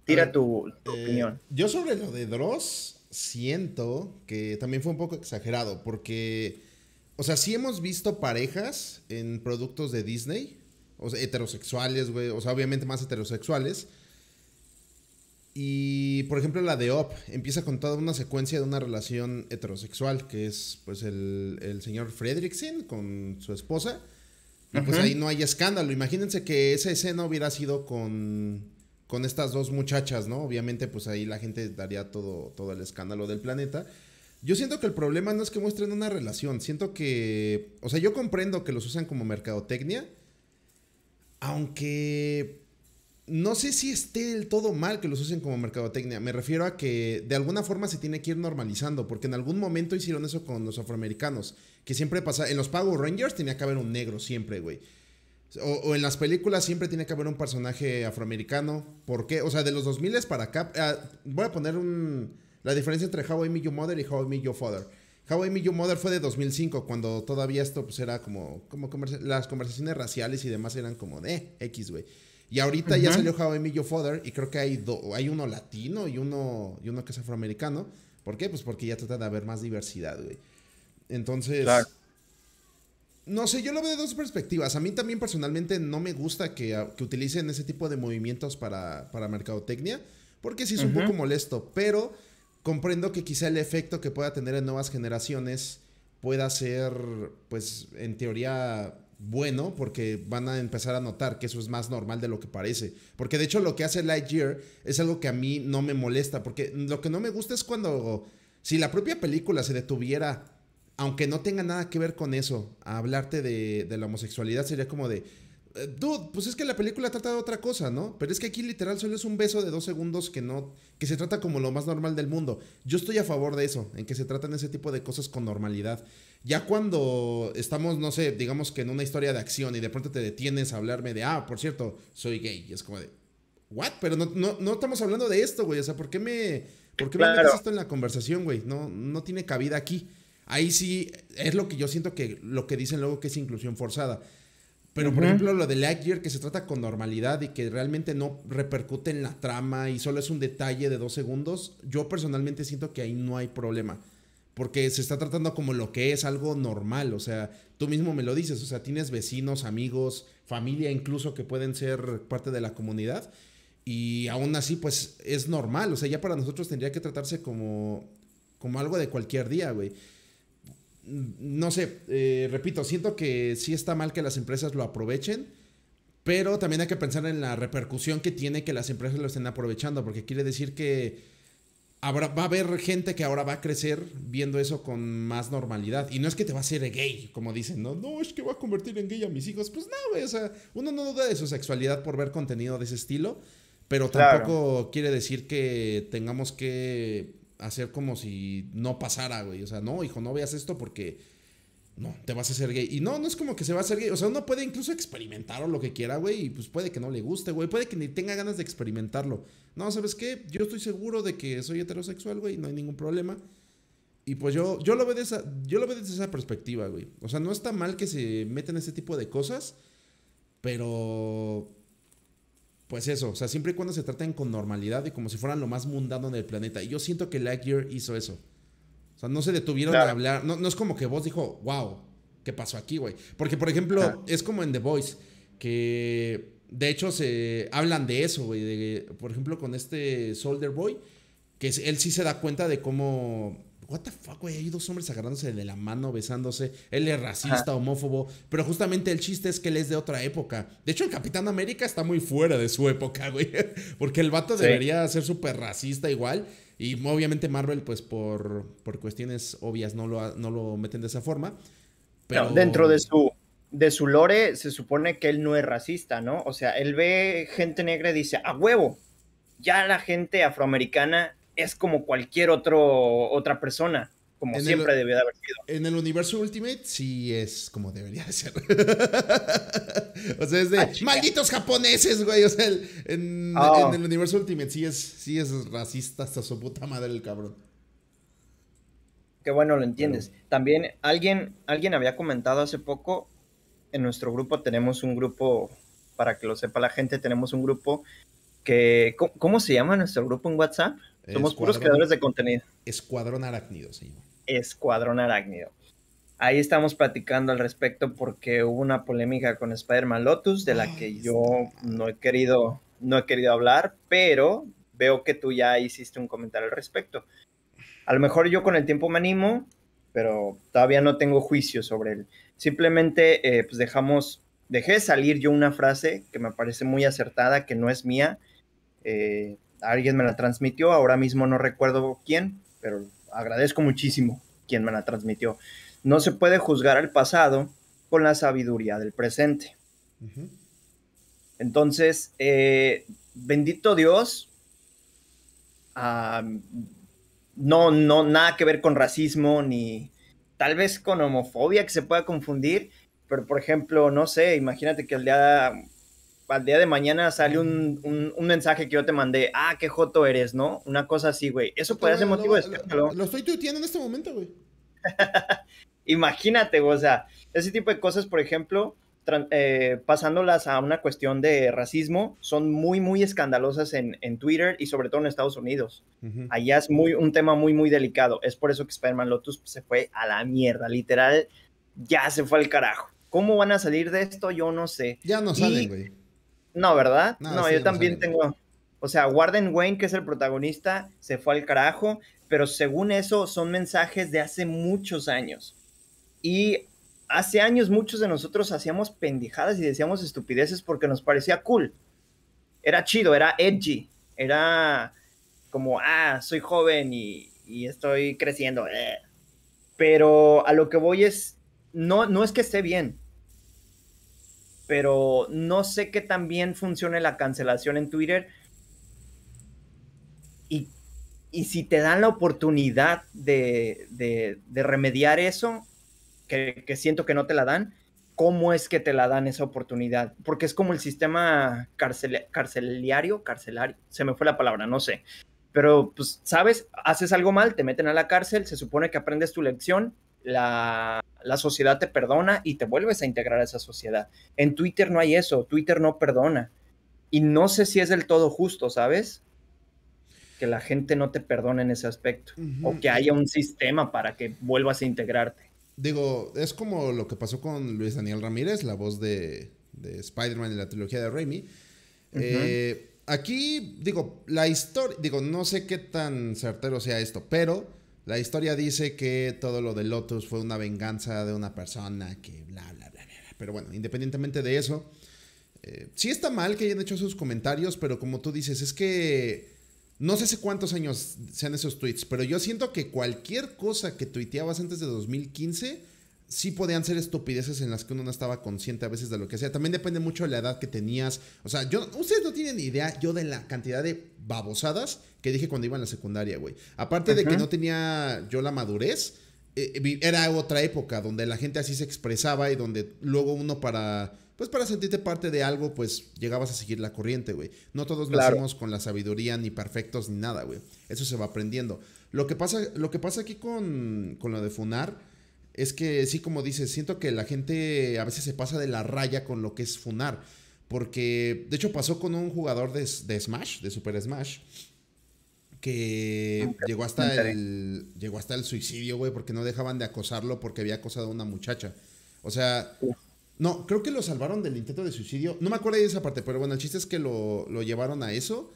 tira tu, eh, opinión. Yo sobre lo de Dross, siento que también fue un poco exagerado, porque, o sea, sí hemos visto parejas en productos de Disney, o sea, heterosexuales, güey, o sea, obviamente más heterosexuales. Y, por ejemplo, la de Op empieza con toda una secuencia de una relación heterosexual, que es, pues, el, señor Fredricksen con su esposa. Y, pues, ahí no hay escándalo. Imagínense que esa escena hubiera sido con con estas dos muchachas, ¿no? Obviamente, pues ahí la gente daría todo, todo el escándalo del planeta. Yo siento que el problema no es que muestren una relación, siento que, o sea, yo comprendo que los usan como mercadotecnia, aunque no sé si esté del todo mal que los usen como mercadotecnia. Me refiero a que de alguna forma se tiene que ir normalizando, porque en algún momento hicieron eso con los afroamericanos, que siempre pasa, en los Power Rangers tenía que haber un negro siempre, güey. O, en las películas siempre tiene que haber un personaje afroamericano. ¿Por qué? O sea, de los 2000 para acá. Ah, voy a poner un, la diferencia entre How I Met Your Mother y How I Met Your Father. How I Met Your Mother fue de 2005, cuando todavía esto pues era como, como las conversaciones raciales y demás eran como de eh, X, güey. Y ahorita ya salió How I Met Your Father y creo que hay, hay uno latino y uno, y uno que es afroamericano. ¿Por qué? Pues porque ya trata de haber más diversidad, güey. Entonces, no sé, yo lo veo de dos perspectivas. A mí también personalmente no me gusta que, ah, utilicen ese tipo de movimientos para, para mercadotecnia, porque sí es un poco molesto, pero comprendo que quizá el efecto que pueda tener en nuevas generaciones pueda ser, pues, en teoría bueno, porque van a empezar a notar que eso es más normal de lo que parece. Porque de hecho lo que hace Lightyear es algo que a mí no me molesta, porque lo que no me gusta es cuando, si la propia película se detuviera aunque no tenga nada que ver con eso, hablarte de, la homosexualidad sería como de, eh, dude, pues es que la película trata de otra cosa, ¿no? Pero es que aquí literal solo es un beso de dos segundos que no, que se trata como lo más normal del mundo. Yo estoy a favor de eso, en que se tratan ese tipo de cosas con normalidad. Ya cuando estamos, no sé, digamos que en una historia de acción y de pronto te detienes a hablarme de, ah, por cierto, soy gay, y es como de, what? Pero no, no, estamos hablando de esto, güey, o sea, ¿por qué me, por qué me metes esto en la conversación, güey? No, no tiene cabida aquí. Ahí sí es lo que yo siento que lo que dicen luego que es inclusión forzada. Pero, por ejemplo, lo de Lightyear que se trata con normalidad y que realmente no repercute en la trama y solo es un detalle de dos segundos, yo personalmente siento que ahí no hay problema. Porque se está tratando como lo que es algo normal. O sea, tú mismo me lo dices. O sea, tienes vecinos, amigos, familia incluso que pueden ser parte de la comunidad. Y aún así, pues es normal. O sea, ya para nosotros tendría que tratarse como, como algo de cualquier día, güey no sé, eh, repito, siento que sí está mal que las empresas lo aprovechen, pero también hay que pensar en la repercusión que tiene que las empresas lo estén aprovechando, porque quiere decir que va a haber gente que ahora va a crecer viendo eso con más normalidad. Y no es que te va a hacer gay, como dicen, no, no, es que va a convertir en gay a mis hijos. Pues no, o sea, uno no duda de su sexualidad por ver contenido de ese estilo, pero tampoco quiere decir que tengamos que hacer como si no pasara, güey. O sea, no, hijo, no veas esto porque no, te vas a hacer gay. Y no, no es como que se va a hacer gay. O sea, uno puede incluso experimentar lo que quiera, güey. Y pues puede que no le guste, güey. Puede que ni tenga ganas de experimentarlo. No, ¿sabes qué? Yo estoy seguro de que soy heterosexual, güey. No hay ningún problema. Y pues yo, yo, lo veo esa, yo lo veo desde esa perspectiva, güey. O sea, no está mal que se metan ese tipo de cosas. Pero pues eso, o sea, siempre y cuando se traten con normalidad y como si fueran lo más mundano del planeta. Y yo siento que Lightyear hizo eso. O sea, no se detuvieron a hablar. No, es como que vos dijo, wow, ¿qué pasó aquí, güey? Porque, por ejemplo, es como en The Voice, que de hecho se hablan de eso, güey. por ejemplo, con este Soldier Boy, que él sí se da cuenta de cómo what the fuck, güey, hay dos hombres agarrándose de la mano, besándose, él es racista, homófobo, pero justamente el chiste es que él es de otra época. De hecho, el Capitán América está muy fuera de su época, güey, porque el vato debería ser súper racista igual. Y obviamente Marvel, pues por, por cuestiones obvias, no lo, no lo meten de esa forma. Pero... dentro de su, de su lore se supone que él no es racista, ¿no? O sea, él ve gente negra y dice, a huevo, ya la gente afroamericana es como cualquier otro, otra persona, como siempre debió haber sido. En el universo Ultimate sí es como debería de ser. o sea, es de ah, malditos japoneses, güey. O sea, ah. en, el universo Ultimate sí es, sí es racista hasta su puta madre el cabrón. Qué bueno lo entiendes. También alguien, alguien había comentado hace poco, en nuestro grupo tenemos un grupo, para que lo sepa la gente, tenemos un grupo que, cómo se llama nuestro grupo en WhatsApp? Somos puros creadores de contenido. Escuadrón Arácnido, señor. Escuadrón Arácnido. Ahí estamos platicando al respecto porque hubo una polémica con Spider-Man Lotus de la que yo no he querido no he querido hablar, pero veo que tú ya hiciste un comentario al respecto. A lo mejor yo con el tiempo me animo, pero todavía no tengo juicio sobre él. Simplemente eh, pues dejamos, dejé salir yo una frase que me parece muy acertada, que no es mía, eh, alguien me la transmitió, ahora mismo no recuerdo quién, pero agradezco muchísimo quien me la transmitió. No se puede juzgar al pasado con la sabiduría del presente. Entonces, eh, bendito Dios, no, no, nada que ver con racismo ni tal vez con homofobia que se pueda confundir, pero por ejemplo, no sé, imagínate que el día al día de mañana sale un, mensaje que yo te mandé, ah, qué joto eres, ¿no? Una cosa así, güey. Eso puede ser motivo de escándalo. Lo, estoy tuiteando en este momento, güey. Imagínate, güey, o sea, ese tipo de cosas, por ejemplo, eh, pasándolas a una cuestión de racismo, son muy, muy escandalosas en, Twitter y sobre todo en Estados Unidos. Allá es muy, un tema muy, muy delicado. Es por eso que Spider-Man Lotus se fue a la mierda, literal, ya se fue al carajo. ¿Cómo van a salir de esto? Yo no sé. Ya no salen, güey. No, ¿verdad? No, yo también tengo. O sea, Warden Wayne, que es el protagonista, se fue al carajo, pero según eso son mensajes de hace muchos años. Y hace años muchos de nosotros hacíamos pendijadas y decíamos estupideces porque nos parecía cool. Era chido, era edgy, era como, ah, soy joven y, estoy creciendo. Eh". Pero a lo que voy es, no, no es que esté bien, pero no sé qué también bien funcione la cancelación en Twitter. Y, si te dan la oportunidad de, remediar eso, que, siento que no te la dan, ¿cómo es que te la dan esa oportunidad? Porque es como el sistema carcelario, carcelario, se me fue la palabra, no sé. Pero, pues, sabes, haces algo mal, te meten a la cárcel, se supone que aprendes tu lección, la, sociedad te perdona y te vuelves a integrar a esa sociedad. En Twitter no hay eso, Twitter no perdona. Y no sé si es del todo justo, ¿sabes? Que la gente no te perdone en ese aspecto o que haya un sistema para que vuelvas a integrarte. Digo, es como lo que pasó con Luis Daniel Ramírez, la voz de, de Spider-Man en la trilogía de Raimi. Eh, aquí, digo, la historia, digo, no sé qué tan certero sea esto, pero la historia dice que todo lo de Lotus fue una venganza de una persona que bla, bla, bla, bla. Pero bueno, independientemente de eso, eh, sí está mal que hayan hecho esos comentarios, pero como tú dices, es que no sé hace cuántos años sean esos tweets, pero yo siento que cualquier cosa que tuiteabas antes de 2015 sí podían ser estupideces en las que uno no estaba consciente a veces de lo que hacía. También depende mucho de la edad que tenías. O sea, yo, ustedes no tienen idea yo de la cantidad de babosadas que dije cuando iba en la secundaria, güey. Aparte de que no tenía yo la madurez, eh, eh, era otra época donde la gente así se expresaba y donde luego uno para... Pues para sentirte parte de algo, pues llegabas a seguir la corriente, güey. No todos claro. nacemos con la sabiduría, ni perfectos, ni nada, güey. Eso se va aprendiendo. Lo que pasa, lo que pasa aquí con, con lo de Funar, es que sí, como dices, siento que la gente a veces se pasa de la raya con lo que es funar. Porque, de hecho, pasó con un jugador de, Smash, de Super Smash, que llegó hasta el, llegó hasta el suicidio, güey, porque no dejaban de acosarlo porque había acosado a una muchacha. O sea, no, creo que lo salvaron del intento de suicidio. No me acuerdo de esa parte, pero bueno, el chiste es que lo, lo llevaron a eso.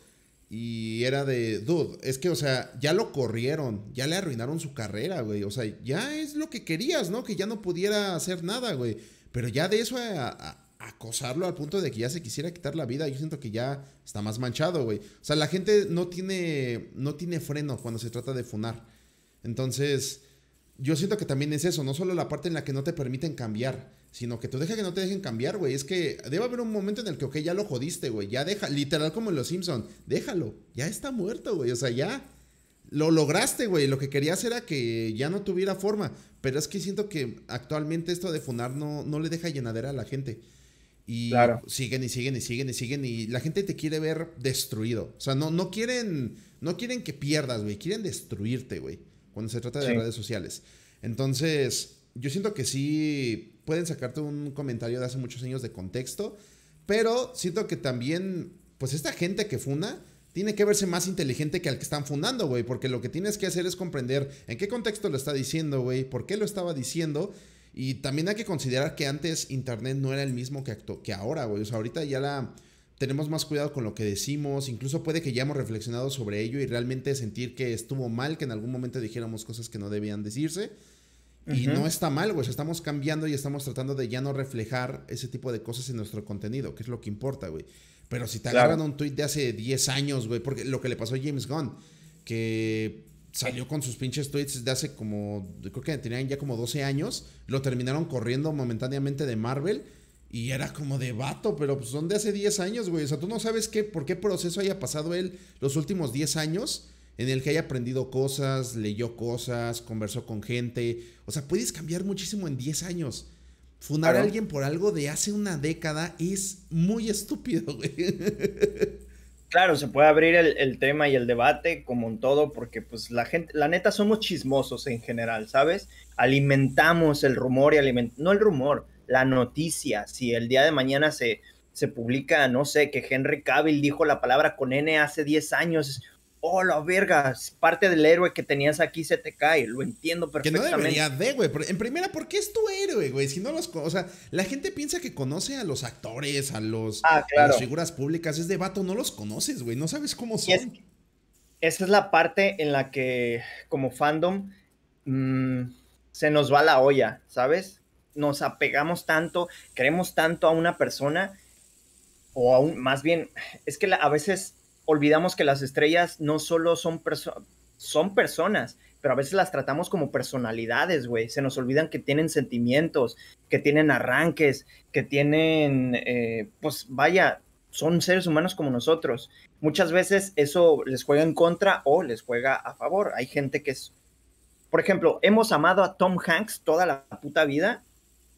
Y era de, dude, es que, o sea, ya lo corrieron, ya le arruinaron su carrera, güey. O sea, ya es lo que querías, ¿no? Que ya no pudiera hacer nada, güey. Pero ya de eso a, acosarlo al punto de que ya se quisiera quitar la vida, yo siento que ya está más manchado, güey. O sea, la gente no tiene, no tiene freno cuando se trata de funar. Entonces, yo siento que también es eso, no solo la parte en la que no te permiten cambiar, sino que tú deja que no te dejen cambiar, güey. Es que debe haber un momento en el que, ok, ya lo jodiste, güey. Ya deja, literal como en Los Simpson, déjalo, ya está muerto, güey. O sea, ya lo lograste, güey. Lo que querías era que ya no tuviera forma. Pero es que siento que actualmente esto de funar no, no le deja llenadera a la gente. Y siguen y siguen y siguen y siguen y la gente te quiere ver destruido. O sea, no, no quieren no quieren que pierdas, güey. Quieren destruirte, güey. Cuando se trata de redes sociales. Entonces, yo siento que sí pueden sacarte un comentario de hace muchos años de contexto, pero siento que también, pues esta gente que funda tiene que verse más inteligente que al que están fundando, güey, porque lo que tienes que hacer es comprender en qué contexto lo está diciendo, güey, por qué lo estaba diciendo. Y también hay que considerar que antes Internet no era el mismo que, que ahora, güey. O sea, ahorita ya la tenemos más cuidado con lo que decimos, incluso puede que ya hemos reflexionado sobre ello y realmente sentir que estuvo mal que en algún momento dijéramos cosas que no debían decirse. Y no está mal, güey. estamos cambiando y estamos tratando de ya no reflejar ese tipo de cosas en nuestro contenido, que es lo que importa, güey. Pero si te agarran un tweet de hace 10 años, güey, porque lo que le pasó a James Gunn, que salió con sus pinches tweets de hace como, creo que tenían ya como 12 años, lo terminaron corriendo momentáneamente de Marvel y era como de vato, pero pues son de hace 10 años, güey. O sea, tú no sabes qué, por qué proceso haya pasado él los últimos 10 años en el que haya aprendido cosas, leyó cosas, conversó con gente. O sea, puedes cambiar muchísimo en 10 años. Fundar a alguien por algo de hace una década es muy estúpido, güey. Claro, se puede abrir el, tema y el debate como en todo, porque pues la gente, la neta somos chismosos en general, ¿sabes? Alimentamos el rumor y alimentamos, no el rumor, la noticia. Si el día de mañana se, se publica, no sé, que Henry Cavill dijo la palabra con N hace 10 años, oh, la verga, parte del héroe que tenías aquí se te cae, lo entiendo perfectamente. Que no debería de, güey. En primera, ¿por qué es tu héroe, güey? Si no los, o sea, la gente piensa que conoce a los actores, a los ah, las figuras públicas, es de vato, no los conoces, güey, no sabes cómo son. esa es la parte en la que como fandom mm, se nos va la olla, ¿sabes? Nos apegamos tanto, queremos tanto a una persona o aún más bien, es que a veces olvidamos que las estrellas no solo son, personas son personas, pero a veces las tratamos como personalidades, güey. Se nos olvidan que tienen sentimientos, que tienen arranques, que tienen, eh, pues vaya, son seres humanos como nosotros. Muchas veces eso les juega en contra o les juega a favor. Hay gente que es, por ejemplo, hemos amado a Tom Hanks toda la puta vida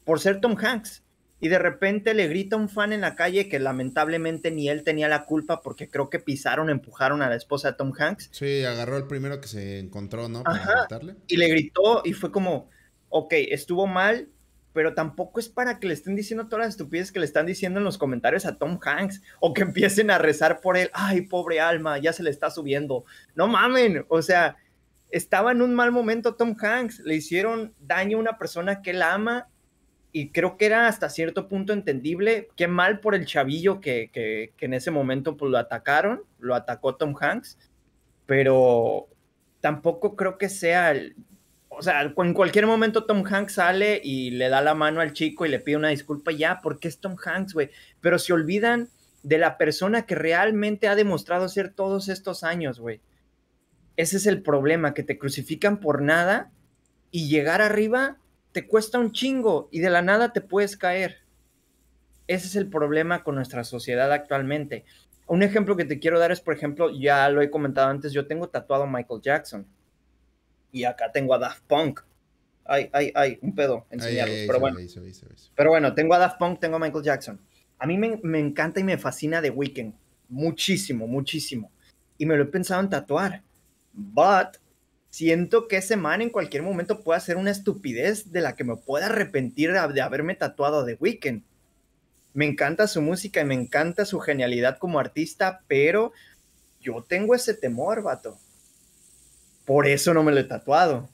por ser Tom Hanks y de repente le grita un fan en la calle que lamentablemente ni él tenía la culpa porque creo que pisaron, empujaron a la esposa de Tom Hanks. Sí, agarró el primero que se encontró, ¿no? Para Ajá, y le gritó y fue como, ok, estuvo mal, pero tampoco es para que le estén diciendo todas las estupideces que le están diciendo en los comentarios a Tom Hanks o que empiecen a rezar por él. Ay, pobre alma, ya se le está subiendo. No mamen, o sea, estaba en un mal momento Tom Hanks, le hicieron daño a una persona que él ama y creo que era hasta cierto punto entendible. Qué mal por el chavillo que, que, en ese momento pues, lo atacaron, lo atacó Tom Hanks, pero tampoco creo que sea el, O sea, en cualquier momento Tom Hanks sale y le da la mano al chico y le pide una disculpa ya, porque es Tom Hanks, güey. Pero se olvidan de la persona que realmente ha demostrado ser todos estos años, güey. Ese es el problema, que te crucifican por nada y llegar arriba te cuesta un chingo y de la nada te puedes caer. Ese es el problema con nuestra sociedad actualmente. Un ejemplo que te quiero dar es, por ejemplo, ya lo he comentado antes, yo tengo tatuado Michael Jackson. Y acá tengo a Daft Punk. Ay, ay, ay, un pedo enseñarlos. pero, bueno. pero bueno, tengo a Daft Punk, tengo a Michael Jackson. A mí me, encanta y me fascina The Weeknd. Muchísimo, muchísimo. Y me lo he pensado en tatuar. But siento que ese man en cualquier momento pueda hacer una estupidez de la que me pueda arrepentir de haberme tatuado de Weekend. Me encanta su música y me encanta su genialidad como artista, pero yo tengo ese temor, vato. Por eso no me lo he tatuado.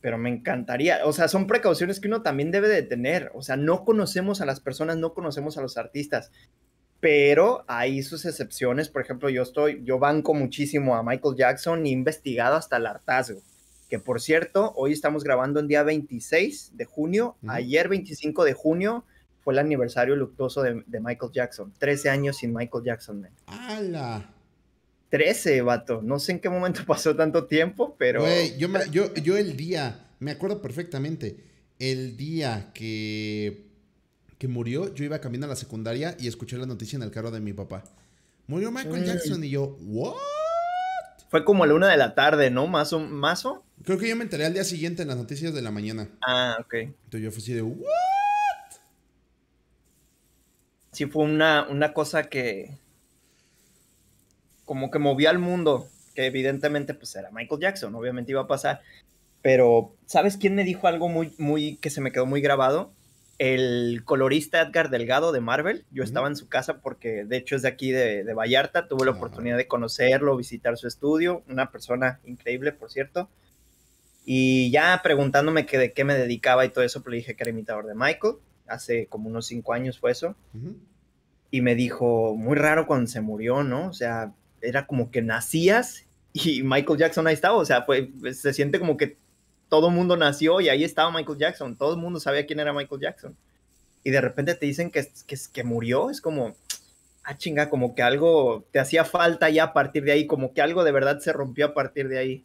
Pero me encantaría. O sea, son precauciones que uno también debe de tener. O sea, no conocemos a las personas, no conocemos a los artistas pero hay sus excepciones. Por ejemplo, yo estoy, yo banco muchísimo a Michael Jackson, investigado hasta el hartazgo. Que por cierto, hoy estamos grabando en día 26 de junio. Ayer, 25 de junio, fue el aniversario luctuoso de, Michael Jackson. 13 años sin Michael Jackson, man. ¡Hala! 13, vato. No sé en qué momento pasó tanto tiempo, pero. yo, yo, yo el día, me acuerdo perfectamente, el día que que murió, yo iba caminando a la secundaria y escuché la noticia en el carro de mi papá. Murió Michael Jackson y yo, ¿what? Fue como a la una de la tarde, ¿no? ¿Más mazo Creo que yo me enteré al día siguiente en las noticias de la mañana. Ah, ok. Entonces yo fui así de, ¿what? Sí, fue una, una cosa que. como que movía al mundo. Que evidentemente, pues era Michael Jackson, obviamente iba a pasar. Pero, ¿sabes quién me dijo algo muy, muy. que se me quedó muy grabado? el colorista Edgar Delgado de Marvel. Yo estaba en su casa porque de hecho es de aquí de, Vallarta. Tuve la oportunidad de conocerlo, visitar su estudio. Una persona increíble, por cierto. Y ya preguntándome qué de qué me dedicaba y todo eso, pues, le dije que era imitador de Michael. Hace como unos cinco años fue eso. Y me dijo, muy raro cuando se murió, ¿no? O sea, era como que nacías y Michael Jackson ahí estaba. O sea, pues se siente como que todo el mundo nació y ahí estaba Michael Jackson, todo el mundo sabía quién era Michael Jackson. Y de repente te dicen que, que, que murió, es como, ah, chinga, como que algo te hacía falta ya a partir de ahí, como que algo de verdad se rompió a partir de ahí.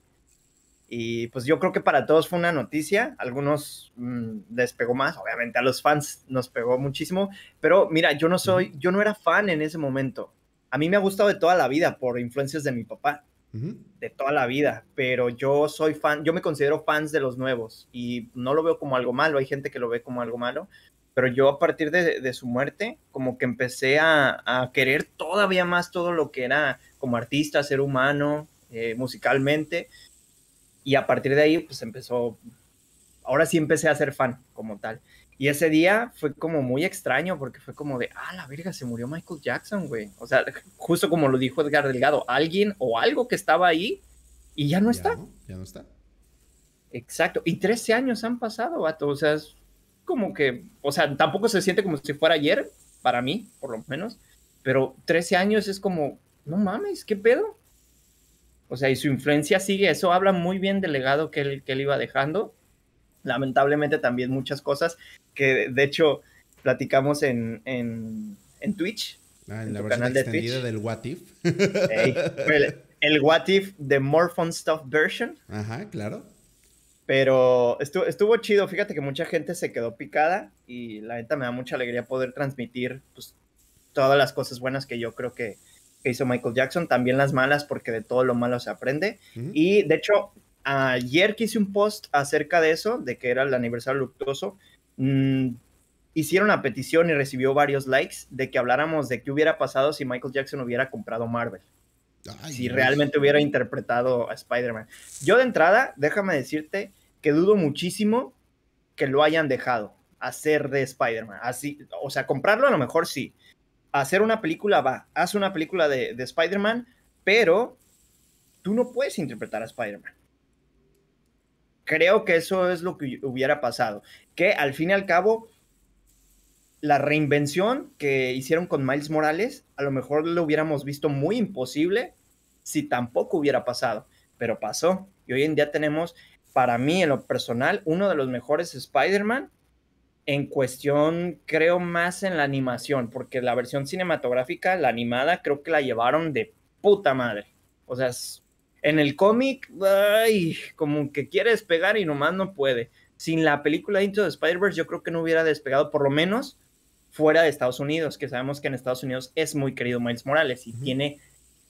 Y pues yo creo que para todos fue una noticia, algunos despegó mm, más, obviamente a los fans nos pegó muchísimo, pero mira, yo no soy, yo no era fan en ese momento. A mí me ha gustado de toda la vida por influencias de mi papá de toda la vida, pero yo soy fan, yo me considero fans de los nuevos y no lo veo como algo malo, hay gente que lo ve como algo malo, pero yo a partir de, su muerte como que empecé a, querer todavía más todo lo que era como artista, ser humano, eh, musicalmente, y a partir de ahí pues empezó, ahora sí empecé a ser fan como tal. Y ese día fue como muy extraño porque fue como de, ah, la verga, se murió Michael Jackson, güey. O sea, justo como lo dijo Edgar Delgado, alguien o algo que estaba ahí y ya no está. ya no está. Exacto. Y 13 años han pasado, vato. O sea, es como que, o sea, tampoco se siente como si fuera ayer, para mí, por lo menos. Pero 13 años es como, no mames, ¿qué pedo? O sea, y su influencia sigue. Eso habla muy bien del legado que que él iba dejando lamentablemente también muchas cosas que de hecho platicamos en, Twitch. Ah, en, canal de del What el, What If de More Fun Stuff version. Ajá, claro. Pero estuvo, estuvo chido, fíjate que mucha gente se quedó picada y la neta me da mucha alegría poder transmitir pues, todas las cosas buenas que yo creo que, hizo Michael Jackson, también las malas porque de todo lo malo se aprende. Y de hecho ayer que hice un post acerca de eso, de que era el aniversario luctuoso, mm, hicieron la petición y recibió varios likes de que habláramos de qué hubiera pasado si Michael Jackson hubiera comprado Marvel. si realmente hubiera interpretado a Spider-Man. Yo de entrada, déjame decirte que dudo muchísimo que lo hayan dejado hacer de Spider-Man. o sea, comprarlo a lo mejor sí. Hacer una película va, haz una película de Spider-Man, pero tú no puedes interpretar a Spider-Man. Creo que eso es lo que hubiera pasado. Que al fin y al cabo, la reinvención que hicieron con Miles Morales, a lo mejor lo hubiéramos visto muy imposible si tampoco hubiera pasado. Pero pasó. Y hoy en día tenemos, para mí en lo personal, uno de los mejores Spider-Man en cuestión, creo más en la animación, porque la versión cinematográfica, la animada, creo que la llevaron de puta madre. O sea, en el cómic, como que quiere despegar y nomás no puede. Sin la película Into the Spider-Verse, yo creo que no hubiera despegado, por lo menos fuera de Estados Unidos, que sabemos que en Estados Unidos es muy querido Miles Morales y tiene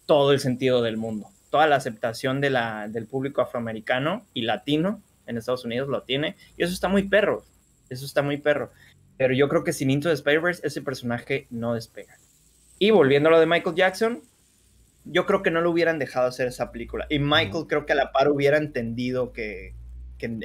todo el sentido del mundo. Toda la aceptación del público afroamericano y latino en Estados Unidos lo tiene. Y eso está muy perro. Eso está muy perro. Pero yo creo que sin Into the Spider-Verse ese personaje no despega. Y volviendo a lo de Michael Jackson, yo creo que no lo hubieran dejado hacer esa película. Y Michael creo que a la par hubiera entendido que,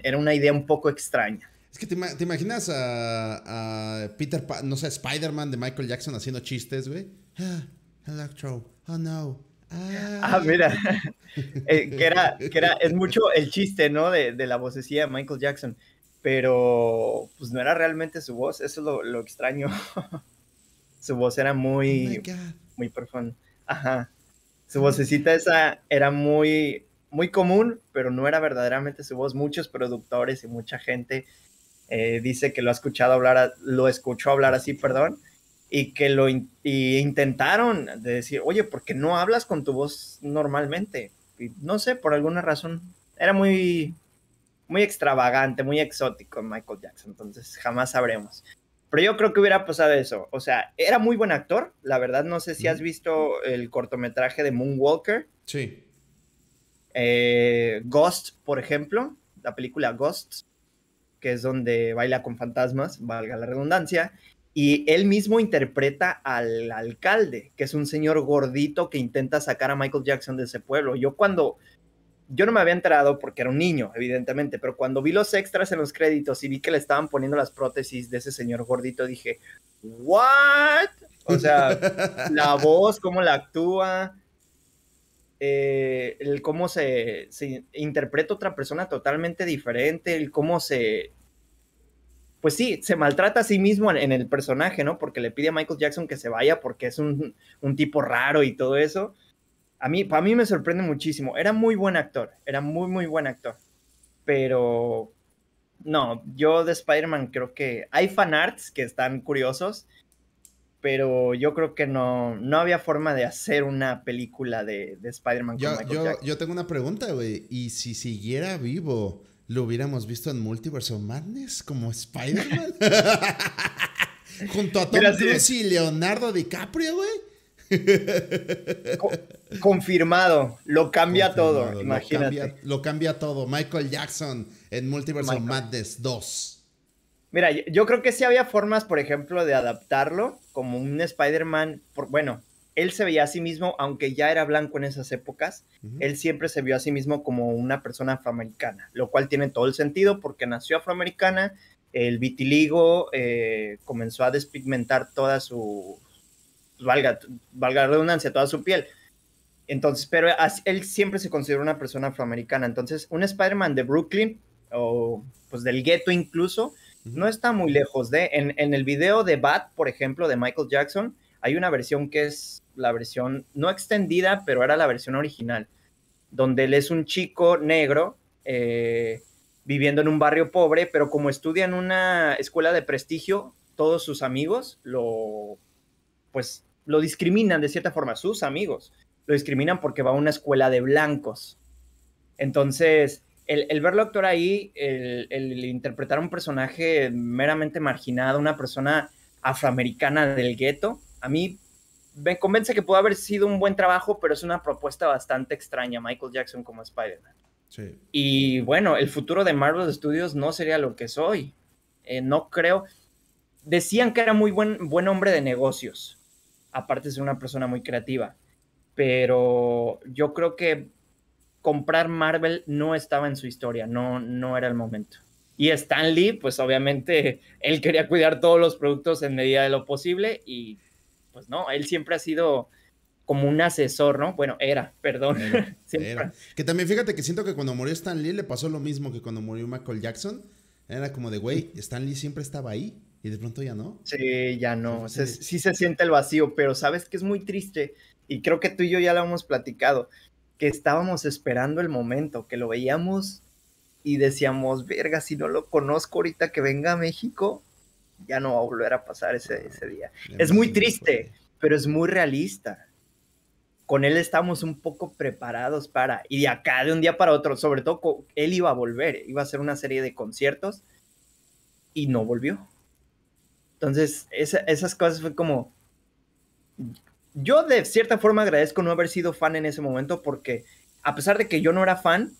era una idea un poco extraña. Es que te, imaginas a, Peter, no sé, Spider-Man de Michael Jackson haciendo chistes, güey. Ah, Electro, oh no. Ah, ah mira, eh, que, era, que era, es mucho el chiste, ¿no? De, la vocecilla de Michael Jackson, pero pues no era realmente su voz, eso es lo, extraño. su voz era muy, oh muy profunda. Ajá. Su vocecita esa era muy, muy común, pero no era verdaderamente su voz. Muchos productores y mucha gente eh, dice que lo ha escuchado hablar, lo escuchó hablar así, perdón, y que lo intentaron de decir, oye, ¿por qué no hablas con tu voz normalmente? Y no sé, por alguna razón. Era muy, muy extravagante, muy exótico Michael Jackson, entonces jamás sabremos. Pero yo creo que hubiera pasado eso. O sea, era muy buen actor. La verdad, no sé si has visto el cortometraje de Moonwalker. Sí. Eh, Ghost, por ejemplo. La película Ghost, que es donde baila con fantasmas, valga la redundancia. Y él mismo interpreta al alcalde, que es un señor gordito que intenta sacar a Michael Jackson de ese pueblo. Yo cuando yo no me había enterado porque era un niño, evidentemente, pero cuando vi los extras en los créditos y vi que le estaban poniendo las prótesis de ese señor gordito, dije, ¿what? O sea, la voz, cómo la actúa, eh, el cómo se, se, interpreta otra persona totalmente diferente, el cómo se... Pues sí, se maltrata a sí mismo en, el personaje, ¿no? Porque le pide a Michael Jackson que se vaya porque es un tipo raro y todo eso a mí, para mí me sorprende muchísimo. Era muy buen actor, era muy, muy buen actor. Pero no, yo de Spider-Man creo que hay fanarts que están curiosos, pero yo creo que no, no había forma de hacer una película de, Spider-Man. Yo, yo, yo tengo una pregunta, güey. ¿Y si siguiera vivo, lo hubiéramos visto en Multiverse of Madness como Spider-Man? Junto a Tom Cruise y Leonardo DiCaprio, güey. Confirmado, lo cambia todo, imagínate. Lo cambia, todo. Michael Jackson en Multiverse of Madness 2. Mira, yo, creo que sí había formas, por ejemplo, de adaptarlo como un Spider-Man. Bueno, él se veía a sí mismo, aunque ya era blanco en esas épocas, él siempre se vio a sí mismo como una persona afroamericana, lo cual tiene todo el sentido porque nació afroamericana, el vitiligo eh, comenzó a despigmentar toda su, valga, valga la redundancia, toda su piel. Entonces, pero él siempre se consideró una persona afroamericana. Entonces, un Spider-Man de Brooklyn o pues del gueto incluso, no está muy lejos de. En, el video de Bat, por ejemplo, de Michael Jackson, hay una versión que es la versión no extendida, pero era la versión original, donde él es un chico negro eh, viviendo en un barrio pobre, pero como estudia en una escuela de prestigio, todos sus amigos lo, pues, lo discriminan de cierta forma, sus amigos lo discriminan porque va a una escuela de blancos. Entonces, el, verlo actuar ahí, el, interpretar a un personaje meramente marginado, una persona afroamericana del gueto, a mí me convence que puede haber sido un buen trabajo, pero es una propuesta bastante extraña, Michael Jackson como Spider-Man. Y bueno, el futuro de Marvel Studios no sería lo que soy. Eh, no creo. Decían que era muy buen, buen hombre de negocios, aparte de ser una persona muy creativa. Pero yo creo que comprar Marvel no estaba en su historia, no, no era el momento. Y Stan Lee, pues obviamente él quería cuidar todos los productos en medida de lo posible y pues no, él siempre ha sido como un asesor, ¿no? Bueno, era, perdón. Que también fíjate que siento que cuando murió Stan Lee le pasó lo mismo que cuando murió Michael Jackson. Era como de, güey, Stan Lee siempre estaba ahí y de pronto ya no. Sí, ya no. Eh, sí se siente el vacío, pero sabes que es muy triste y creo que tú y yo ya lo hemos platicado, que estábamos esperando el momento, que lo veíamos y decíamos, verga, si no lo conozco ahorita que venga a México, ya no va a volver a pasar ese, ah, ese día. es muy triste, pero es muy realista. Con él estamos un poco preparados para, y de acá, de un día para otro, sobre todo, él iba a volver, iba a hacer una serie de conciertos y no volvió entonces, esas cosas fue como... Yo de cierta forma agradezco no haber sido fan en ese momento porque a pesar de que yo no era fan,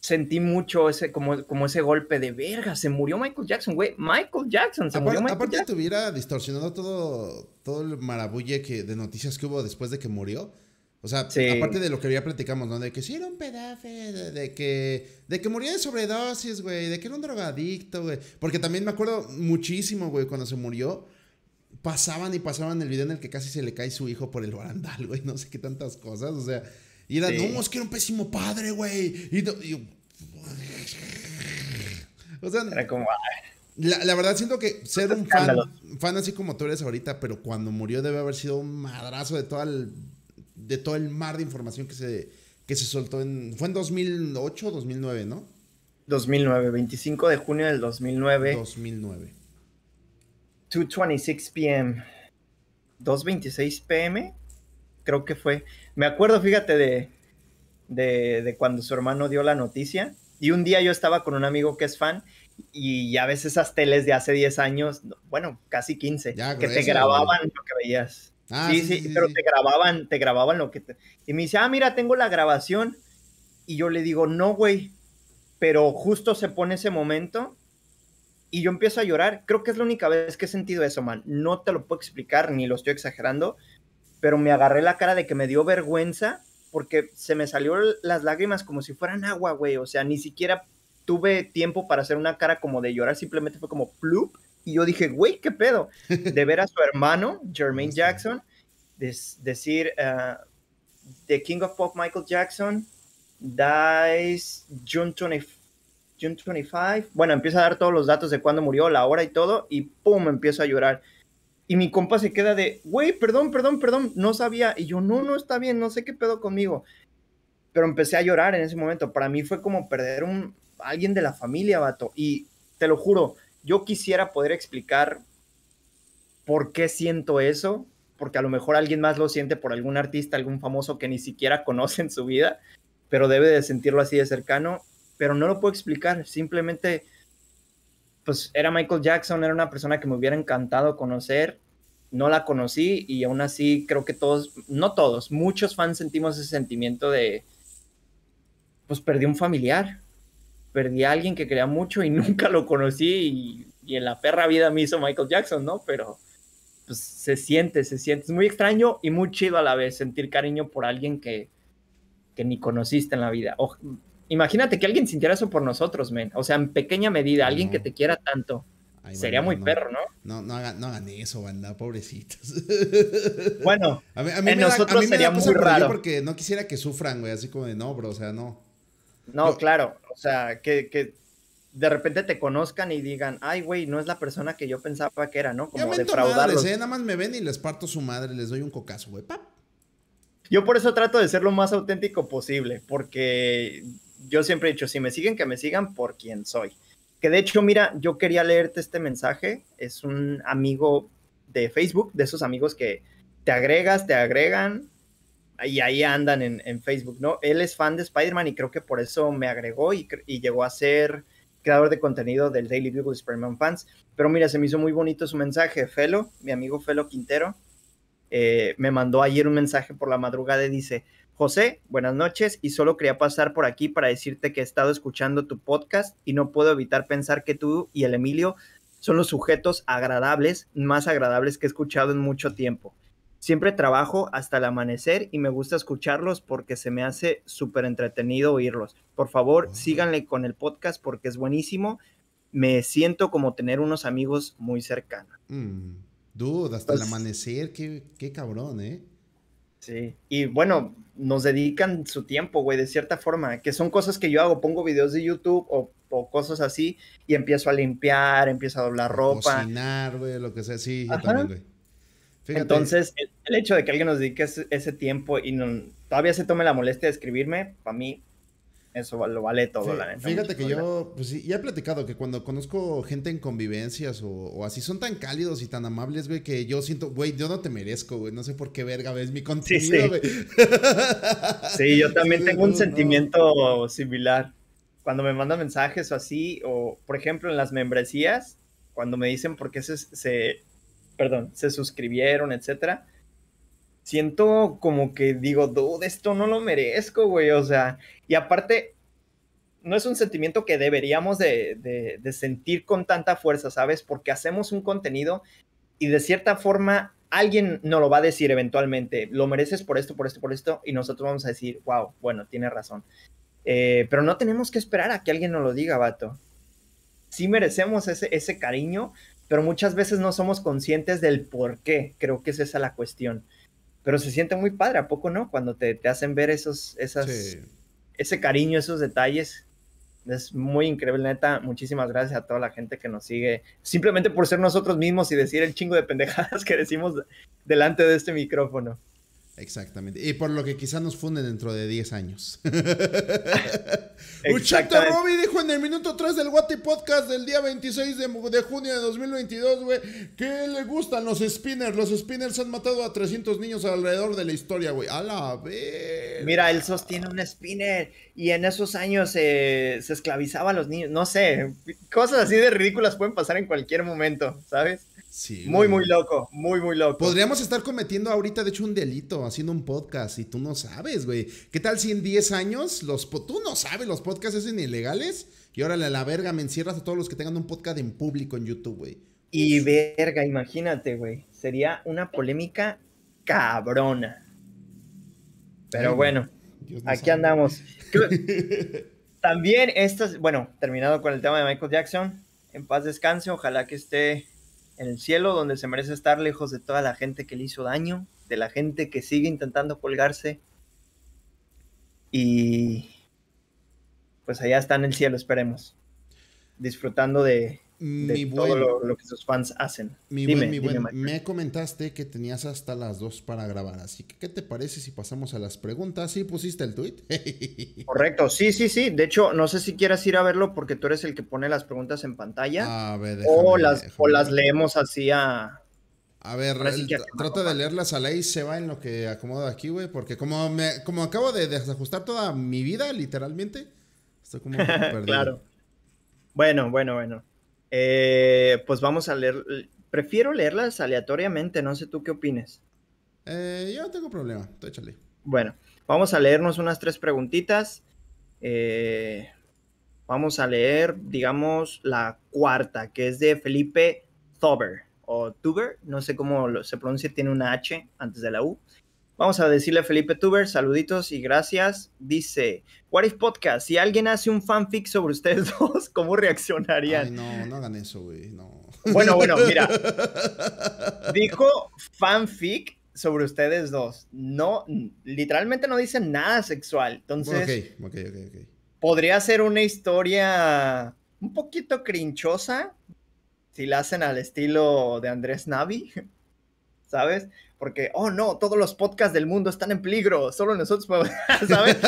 sentí mucho ese, como, como ese golpe de verga, se murió Michael Jackson, güey. Michael Jackson, se murió Michael aparte Jackson. Aparte, te hubiera distorsionado todo, todo el marabulle que, de noticias que hubo después de que murió. O sea, aparte de lo que ya platicamos, ¿no? De que sí era un pedafe, de, que de que murió de sobredosis, güey, de que era un drogadicto, güey. Porque también me acuerdo muchísimo, güey, cuando se murió, pasaban y pasaban el video en el que casi se le cae su hijo por el barandal, güey, no sé qué tantas cosas, o sea, y era, no, es que era un pésimo padre, güey. Y, o sea, era como... Ah". La, verdad siento que ser un fan, fan así como tú eres ahorita, pero cuando murió debe haber sido un madrazo de toda el de todo el mar de información que se, que se soltó en... Fue en 2008 o 2009, ¿no? 2009, 25 de junio del 2009. 2009. 2.26 pm. 2.26 pm, creo que fue. Me acuerdo, fíjate, de, de, cuando su hermano dio la noticia. Y un día yo estaba con un amigo que es fan y ya ves esas teles de hace 10 años, bueno, casi 15, que te grababan lo que veías. Ah, sí, sí, pero te grababan, te grababan lo que te... Y me dice, ah, mira, tengo la grabación. Y yo le digo, no, güey. Pero justo se pone ese momento y yo empiezo a llorar. Creo que es la única vez que he sentido eso, man. No te lo puedo explicar, ni lo estoy exagerando, pero me agarré la cara de que me dio vergüenza porque se me salieron las lágrimas como si fueran agua, güey. O sea, ni siquiera tuve tiempo para hacer una cara como de llorar, simplemente fue como plup y yo dije, güey, qué pedo. De ver a su hermano, Jermaine Jackson, decir, eh, The King of Pop, Michael Jackson, dies June, 25. Bueno, empieza a dar todos los datos de cuándo murió, la hora y todo, y pum, empiezo a llorar. Y mi compa se queda de, güey, perdón, perdón, perdón, no sabía. Y yo, no, no está bien, no sé qué pedo conmigo. Pero empecé a llorar en ese momento. Para mí fue como perder un, alguien de la familia, vato. Y te lo juro, yo quisiera poder explicar por qué siento eso, porque a lo mejor alguien más lo siente por algún artista, algún famoso que ni siquiera conoce en su vida, pero debe de sentirlo así de cercano, pero no lo puedo explicar, simplemente pues era Michael Jackson, era una persona que me hubiera encantado conocer, no la conocí y aún así creo que todos, no todos, muchos fans sentimos ese sentimiento de, pues perdí un familiar, perdí a alguien que quería mucho y nunca lo conocí y, en la perra vida me hizo Michael Jackson, ¿no? Pero pues, se siente, se siente. Es muy extraño y muy chido a la vez sentir cariño por alguien que, que ni conociste en la vida. imagínate que alguien sintiera eso por nosotros, men. O sea, en pequeña medida, alguien que te quiera tanto. Sería muy perro, ¿no? No, no hagan, no hagan eso, banda, pobrecitos. Bueno, a mí, me nosotros muy raro. Porque no quisiera que sufran, güey, así como de no, bro, o sea, no. No, claro. O sea, que, de repente te conozcan y digan, ay, güey, no es la persona que yo pensaba que era, ¿no? Como defraudarlos. ¿eh? Nada más me ven y les parto su madre, les doy un cocazo, güey, Yo por eso trato de ser lo más auténtico posible, porque yo siempre he dicho, si me siguen, que me sigan por quien soy. Que de hecho, mira, yo quería leerte este mensaje, es un amigo de Facebook, de esos amigos que te agregas, te agregan, y ahí andan en, Facebook, ¿no? Él es fan de Spider-Man y creo que por eso me agregó y, llegó a ser creador de contenido del Daily Bugle de Spider-Man Fans. Pero mira, se me hizo muy bonito su mensaje. Felo, mi amigo Felo Quintero, eh, me mandó ayer un mensaje por la madrugada y dice, José, buenas noches y solo quería pasar por aquí para decirte que he estado escuchando tu podcast y no puedo evitar pensar que tú y el Emilio son los sujetos agradables, más agradables que he escuchado en mucho tiempo Siempre trabajo hasta el amanecer y me gusta escucharlos porque se me hace súper entretenido oírlos. Por favor, síganle con el podcast porque es buenísimo. Me siento como tener unos amigos muy cercanos. Mm, dude, hasta el pues amanecer, qué, qué cabrón, ¿eh? Sí, y bueno, nos dedican su tiempo, güey, de cierta forma, que son cosas que yo hago, pongo videos de YouTube o, cosas así y empiezo a limpiar, empiezo a doblar ropa. Cocinar, güey, lo que sea, sí, yo también, güey. Entonces, el, hecho de que alguien nos dedique ese, tiempo y todavía se tome la molestia de escribirme, para mí, eso lo vale todo, la neta. Fíjate que yo, pues sí, ya he platicado que cuando conozco gente en convivencias o, así, son tan cálidos y tan amables, güey, que yo siento, güey, yo no te merezco, güey, no sé por qué verga ves mi contenido, sí, güey. sí, yo también tengo un sentimiento similar. Cuando me mandan mensajes o así, o por ejemplo en las membresías, cuando me dicen por qué se perdón, se suscribieron, etcétera, siento como que digo, dude, esto no lo merezco, güey, o sea, y aparte, no es un sentimiento que deberíamos de, sentir con tanta fuerza, ¿sabes? Porque hacemos un contenido y de cierta forma alguien nos lo va a decir eventualmente, lo mereces por esto, por esto, por esto, y nosotros vamos a decir, wow, bueno, tiene razón. Eh, pero no tenemos que esperar a que alguien nos lo diga, vato. Sí merecemos ese, ese cariño, pero muchas veces no somos conscientes del por qué, creo que es esa la cuestión. Pero se siente muy padre, ¿a poco no? Cuando te, hacen ver esos, esas, ese cariño, esos detalles. Es muy increíble, neta. Muchísimas gracias a toda la gente que nos sigue. Simplemente por ser nosotros mismos y decir el chingo de pendejadas que decimos delante de este micrófono. Exactamente. Y por lo que quizá nos funden dentro de 10 años. Uchata Roby dijo en el minuto 3 del Wati Podcast del día 26 de, de junio de 2022, güey, que le gustan los spinners. Los spinners han matado a 300 niños alrededor de la historia, güey. A la vez. Mira, él sostiene un spinner y en esos años eh, se se a los niños. No sé, cosas así de ridículas pueden pasar en cualquier momento, ¿sabes? Sí, muy, muy loco, muy, muy loco. Podríamos estar cometiendo ahorita, de hecho, un delito haciendo un podcast y tú no sabes, güey. ¿Qué tal si en 10 años los... Tú no sabes, los podcasts hacen ilegales y ahora la, la verga me encierras a todos los que tengan un podcast en público en YouTube, güey. Y verga, imagínate, güey. Sería una polémica cabrona. Pero bueno, aquí andamos. También es... bueno, terminado con el tema de Michael Jackson, en paz descanse, ojalá que esté en el cielo, donde se merece estar lejos de toda la gente que le hizo daño, de la gente que sigue intentando colgarse. Y pues allá está en el cielo, esperemos. Disfrutando de, de todo lo, que sus fans hacen. dime, Me comentaste que tenías hasta las dos para grabar, así que ¿qué te parece si pasamos a las preguntas? ¿Sí pusiste el tweet? Correcto, sí, sí, sí. De hecho, no sé si quieras ir a verlo porque tú eres el que pone las preguntas en pantalla. o, las, o las leemos así a... A ver, trata de leerlas a ley, se va en lo que acomodo aquí, güey, porque como, como acabo de desajustar toda mi vida, literalmente, estoy como perdido. claro. Bueno, bueno, bueno. Eh, pues vamos a leer, prefiero leerlas aleatoriamente, no sé tú qué opines. Eh, yo no tengo problema, Bueno, vamos a leernos unas tres preguntitas. Eh, vamos a leer, digamos, la cuarta, que es de Felipe Thober o Tuber, no sé cómo se pronuncia, tiene una H antes de la U. Vamos a decirle a Felipe Tuber, saluditos y gracias. Dice, What if Podcast, si alguien hace un fanfic sobre ustedes dos, ¿cómo reaccionarían? no, no hagan eso, güey, no. Bueno, bueno, mira. Dijo fanfic sobre ustedes dos. No, literalmente no dice nada sexual. Entonces, okay, okay, okay, podría ser una historia un poquito crinchosa si la hacen al estilo de Andrés Navi, ¿sabes? porque, oh no, todos los podcasts del mundo están en peligro, solo nosotros ¿sabes?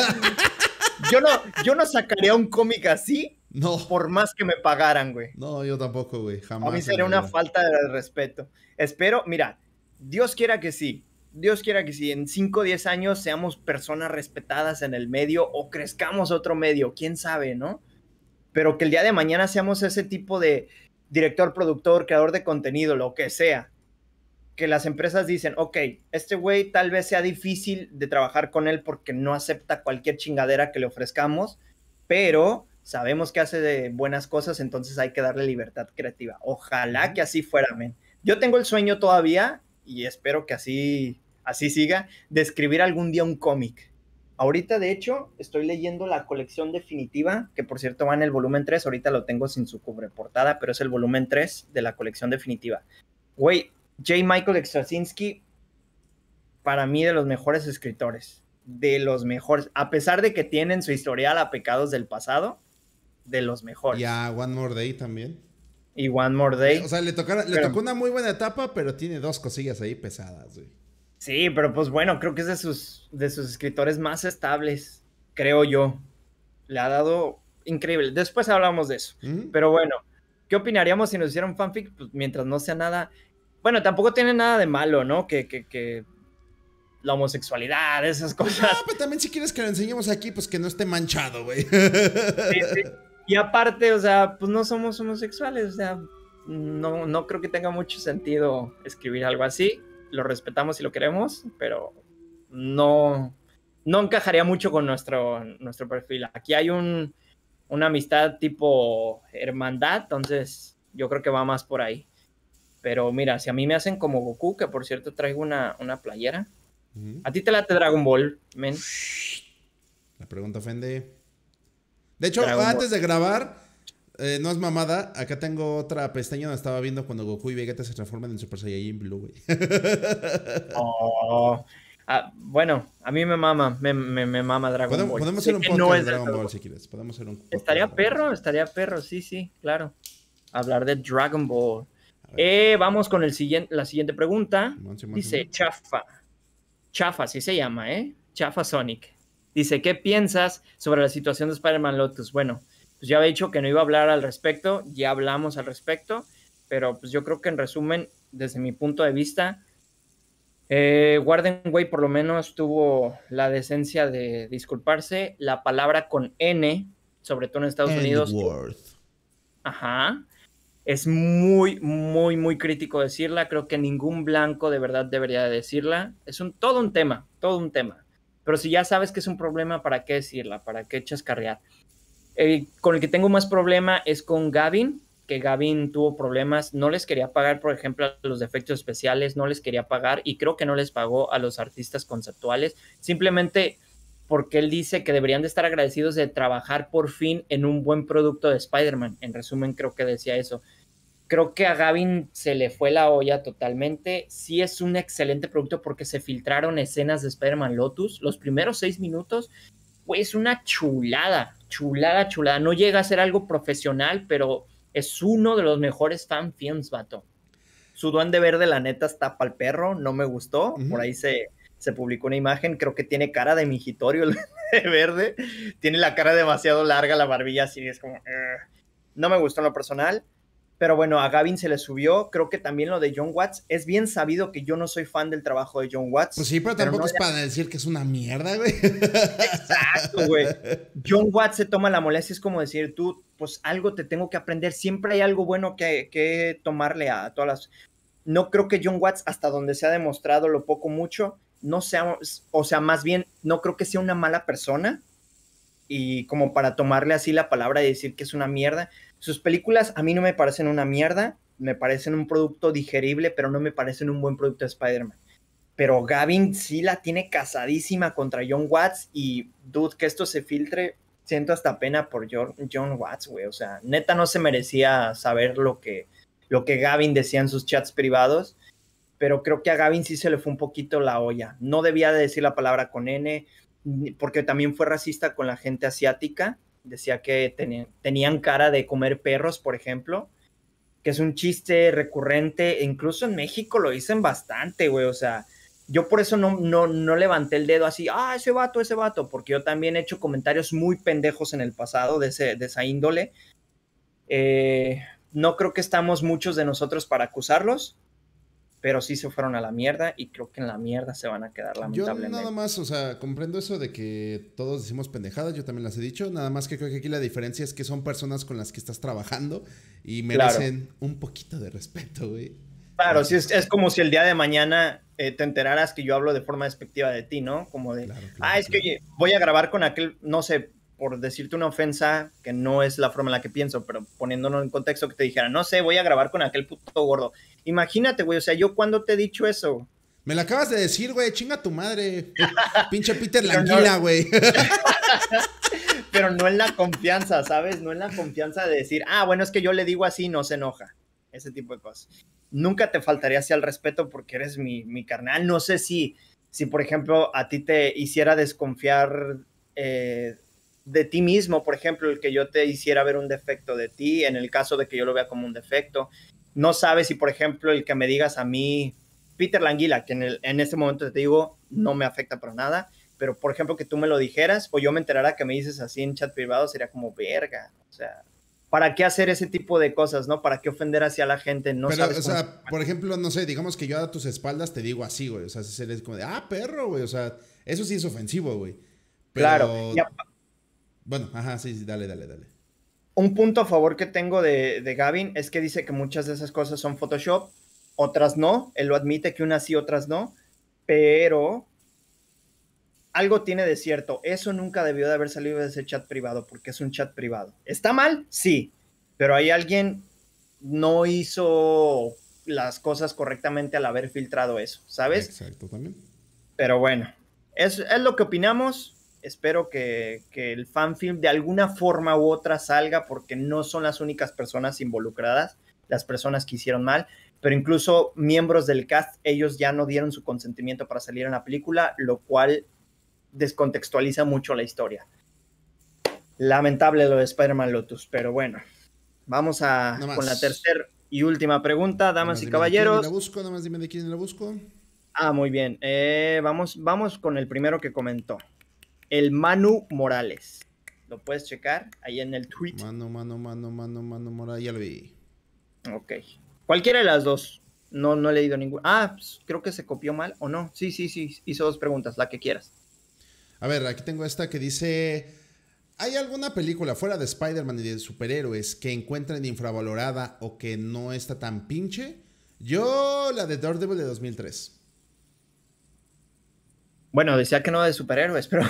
yo, no, yo no sacaría un cómic así. No. Por más que me pagaran, güey. No, yo tampoco, güey. Jamás. A mí sería una falta de respeto. Espero, mira, Dios quiera que sí. Dios quiera que sí. En 5 o 10 años seamos personas respetadas en el medio o crezcamos otro medio. Quién sabe, ¿no? Pero que el día de mañana seamos ese tipo de director, productor, creador de contenido, lo que sea que las empresas dicen, ok, este güey tal vez sea difícil de trabajar con él porque no acepta cualquier chingadera que le ofrezcamos, pero sabemos que hace de buenas cosas, entonces hay que darle libertad creativa. Ojalá que así fuera, men. Yo tengo el sueño todavía, y espero que así, así siga, de escribir algún día un cómic. Ahorita, de hecho, estoy leyendo la colección definitiva, que por cierto va en el volumen 3, ahorita lo tengo sin su cubreportada, pero es el volumen 3 de la colección definitiva. Güey, J. Michael Straczynski, para mí, de los mejores escritores. De los mejores. A pesar de que tienen su historial a pecados del pasado, de los mejores. Y a One More Day también. Y One More Day. O sea, le, tocó una muy buena etapa, pero tiene dos cosillas ahí pesadas, Sí, pero pues bueno, creo que es de sus, de sus escritores más estables, creo yo. Le ha dado increíble. Después hablamos de eso. Pero bueno, ¿qué opinaríamos si nos hicieran fanfic? Pues, mientras no sea nada bueno, tampoco tiene nada de malo, ¿no? Que, que, que la homosexualidad, esas cosas. No, pero también si quieres que lo enseñemos aquí, pues que no esté manchado, güey. Y aparte, o sea, pues no somos homosexuales, o sea, no, no creo que tenga mucho sentido escribir algo así. Lo respetamos y lo queremos, pero no, no encajaría mucho con nuestro, nuestro perfil. Aquí hay un, una amistad tipo hermandad, entonces yo creo que va más por ahí. Pero mira, si a mí me hacen como Goku, que por cierto traigo una, una playera. A ti te late Dragon Ball, La pregunta ofende. De hecho, antes de grabar, eh, no es mamada. Acá tengo otra pestaña donde estaba viendo cuando Goku y Vegeta se transforman en Super Saiyajin Blue, oh. ah, bueno, a mí me mama, me, mama Dragon Ball. Podemos hacer un de Dragon si quieres. un Estaría perro, estaría perro, sí, sí, claro. Hablar de Dragon Ball. Eh, vamos con la siguiente pregunta. Dice Chafa. Chafa, así se llama, ¿eh? Chafa Sonic. Dice, ¿qué piensas sobre la situación de Spider-Man Lotus? Bueno, pues ya había dicho que no iba a hablar al respecto, ya hablamos al respecto, pero pues yo creo que en resumen, desde mi punto de vista, eh, Warden Way por lo menos tuvo la decencia de disculparse. La palabra con N, sobre todo en Estados Unidos. Ajá es muy, muy, muy crítico decirla. Creo que ningún blanco de verdad debería decirla. Es un, todo un tema, todo un tema. Pero si ya sabes que es un problema, ¿para qué decirla? ¿Para qué chascarrear? Eh, con el que tengo más problema es con Gavin, que Gavin tuvo problemas. No les quería pagar, por ejemplo, los defectos especiales, no les quería pagar y creo que no les pagó a los artistas conceptuales. Simplemente porque él dice que deberían de estar agradecidos de trabajar por fin en un buen producto de Spider-Man. En resumen, creo que decía eso creo que a Gavin se le fue la olla totalmente. Sí es un excelente producto porque se filtraron escenas de Spider-Man Lotus. Los primeros seis minutos, pues una chulada, chulada, chulada. No llega a ser algo profesional, pero es uno de los mejores fan films, vato. Su duende verde, la neta, tapa pa'l perro. No me gustó. Por ahí se, se publicó una imagen, creo que tiene cara de migitorio el verde, tiene la cara demasiado larga, la barbilla así, es como... No me gustó en lo personal. Pero bueno, a Gavin se le subió. Creo que también lo de John Watts. Es bien sabido que yo no soy fan del trabajo de John Watts. Pues sí, pero, tampoco es para decir que es una mierda, güey. Exacto, güey. John Watts se toma la molestia. Es como decir, tú, pues algo te tengo que aprender. Siempre hay algo bueno que, que tomarle a todas las. No creo que John Watts, hasta donde se ha demostrado lo poco mucho, no sea, o sea, más bien, no creo que sea una mala persona. Y como para tomarle así la palabra y decir que es una mierda sus películas a mí no me parecen una mierda, me parecen un producto digerible, pero no me parecen un buen producto de Spider-Man. Pero Gavin sí la tiene casadísima contra John Watts y, dude, que esto se filtre, siento hasta pena por John Watts, güey. O sea, neta no se merecía saber lo que, lo que Gavin decía en sus chats privados, pero creo que a Gavin sí se le fue un poquito la olla. No debía de decir la palabra con N, porque también fue racista con la gente asiática decía que tenían cara de comer perros, por ejemplo, que es un chiste recurrente, e incluso en México lo dicen bastante, güey, o sea, yo por eso no, no, levanté el dedo así, ah, ese vato, ese vato, porque yo también he hecho comentarios muy pendejos en el pasado de, de esa índole. Eh, no creo que estamos muchos de nosotros para acusarlos, pero sí se fueron a la mierda y creo que en la mierda se van a quedar lamentablemente. Yo nada más, o sea, comprendo eso de que todos decimos pendejadas, yo también las he dicho, nada más que creo que aquí la diferencia es que son personas con las que estás trabajando y merecen un poquito de respeto, güey. Claro, sí, es, como si el día de mañana eh, te enteraras que yo hablo de forma despectiva de ti, ¿no? Como de, ah, es que voy a grabar con aquel, no sé, por decirte una ofensa que no es la forma en la que pienso, pero poniéndonos en contexto que te dijera, no sé, voy a grabar con aquel puto gordo. Imagínate, güey, o sea, yo cuando te he dicho eso. Me lo acabas de decir, güey, chinga tu madre. Pinche Peter Languila, güey. Pero no en la confianza, ¿sabes? No en la confianza de decir, ah, bueno, es que yo le digo así, no se enoja. Ese tipo de cosas. Nunca te faltaría así al respeto porque eres mi, carnal. No sé si, si, por ejemplo, a ti te hiciera desconfiar eh, de ti mismo, por ejemplo, el que yo te hiciera ver un defecto de ti, en el caso de que yo lo vea como un defecto no sabes si, por ejemplo, el que me digas a mí, Peter Languila, que en, este momento te digo, no me afecta para nada, pero por ejemplo que tú me lo dijeras o pues yo me enterara que me dices así en chat privado, sería como verga, o sea, ¿para qué hacer ese tipo de cosas, no? ¿Para qué ofender hacia la gente? No Pero, o sea, por ejemplo, no sé, digamos que yo a tus espaldas te digo así, güey. O sea, se como de, ah, perro, güey. O sea, eso sí es ofensivo, güey. Claro. Bueno, ajá, sí, sí, dale, dale, dale un punto a favor que tengo de, Gavin es que dice que muchas de esas cosas son Photoshop, otras no. Él lo admite que unas sí, otras no. Pero algo tiene de cierto. Eso nunca debió de haber salido de ese chat privado, porque es un chat privado. ¿Está mal? Sí. Pero hay alguien no hizo las cosas correctamente al haber filtrado eso, ¿sabes? Exacto, también. Pero bueno, es, es lo que opinamos espero que, el fanfilm de alguna forma u otra salga porque no son las únicas personas involucradas, las personas que hicieron mal, pero incluso miembros del cast, ellos ya no dieron su consentimiento para salir en la película, lo cual descontextualiza mucho la historia. Lamentable lo de Spider-Man Lotus, pero bueno, vamos a con la tercera y última pregunta, damas y caballeros. La busco, dime de quién la busco. Ah, muy bien. Eh, vamos, vamos con el primero que comentó el Manu Morales. Lo puedes checar ahí en el tweet. Manu, Manu, Manu, Manu, Manu Morales, ya lo vi. Ok. Cualquiera de las dos. No, no he leído ninguna. Ah, pues, creo que se copió mal o no. Sí, sí, sí. Hizo dos preguntas, la que quieras. A ver, aquí tengo esta que dice: ¿Hay alguna película fuera de Spider-Man y de superhéroes que encuentren infravalorada o que no está tan pinche? Yo, la de Daredevil de 2003. Bueno, decía que no de superhéroes, pero.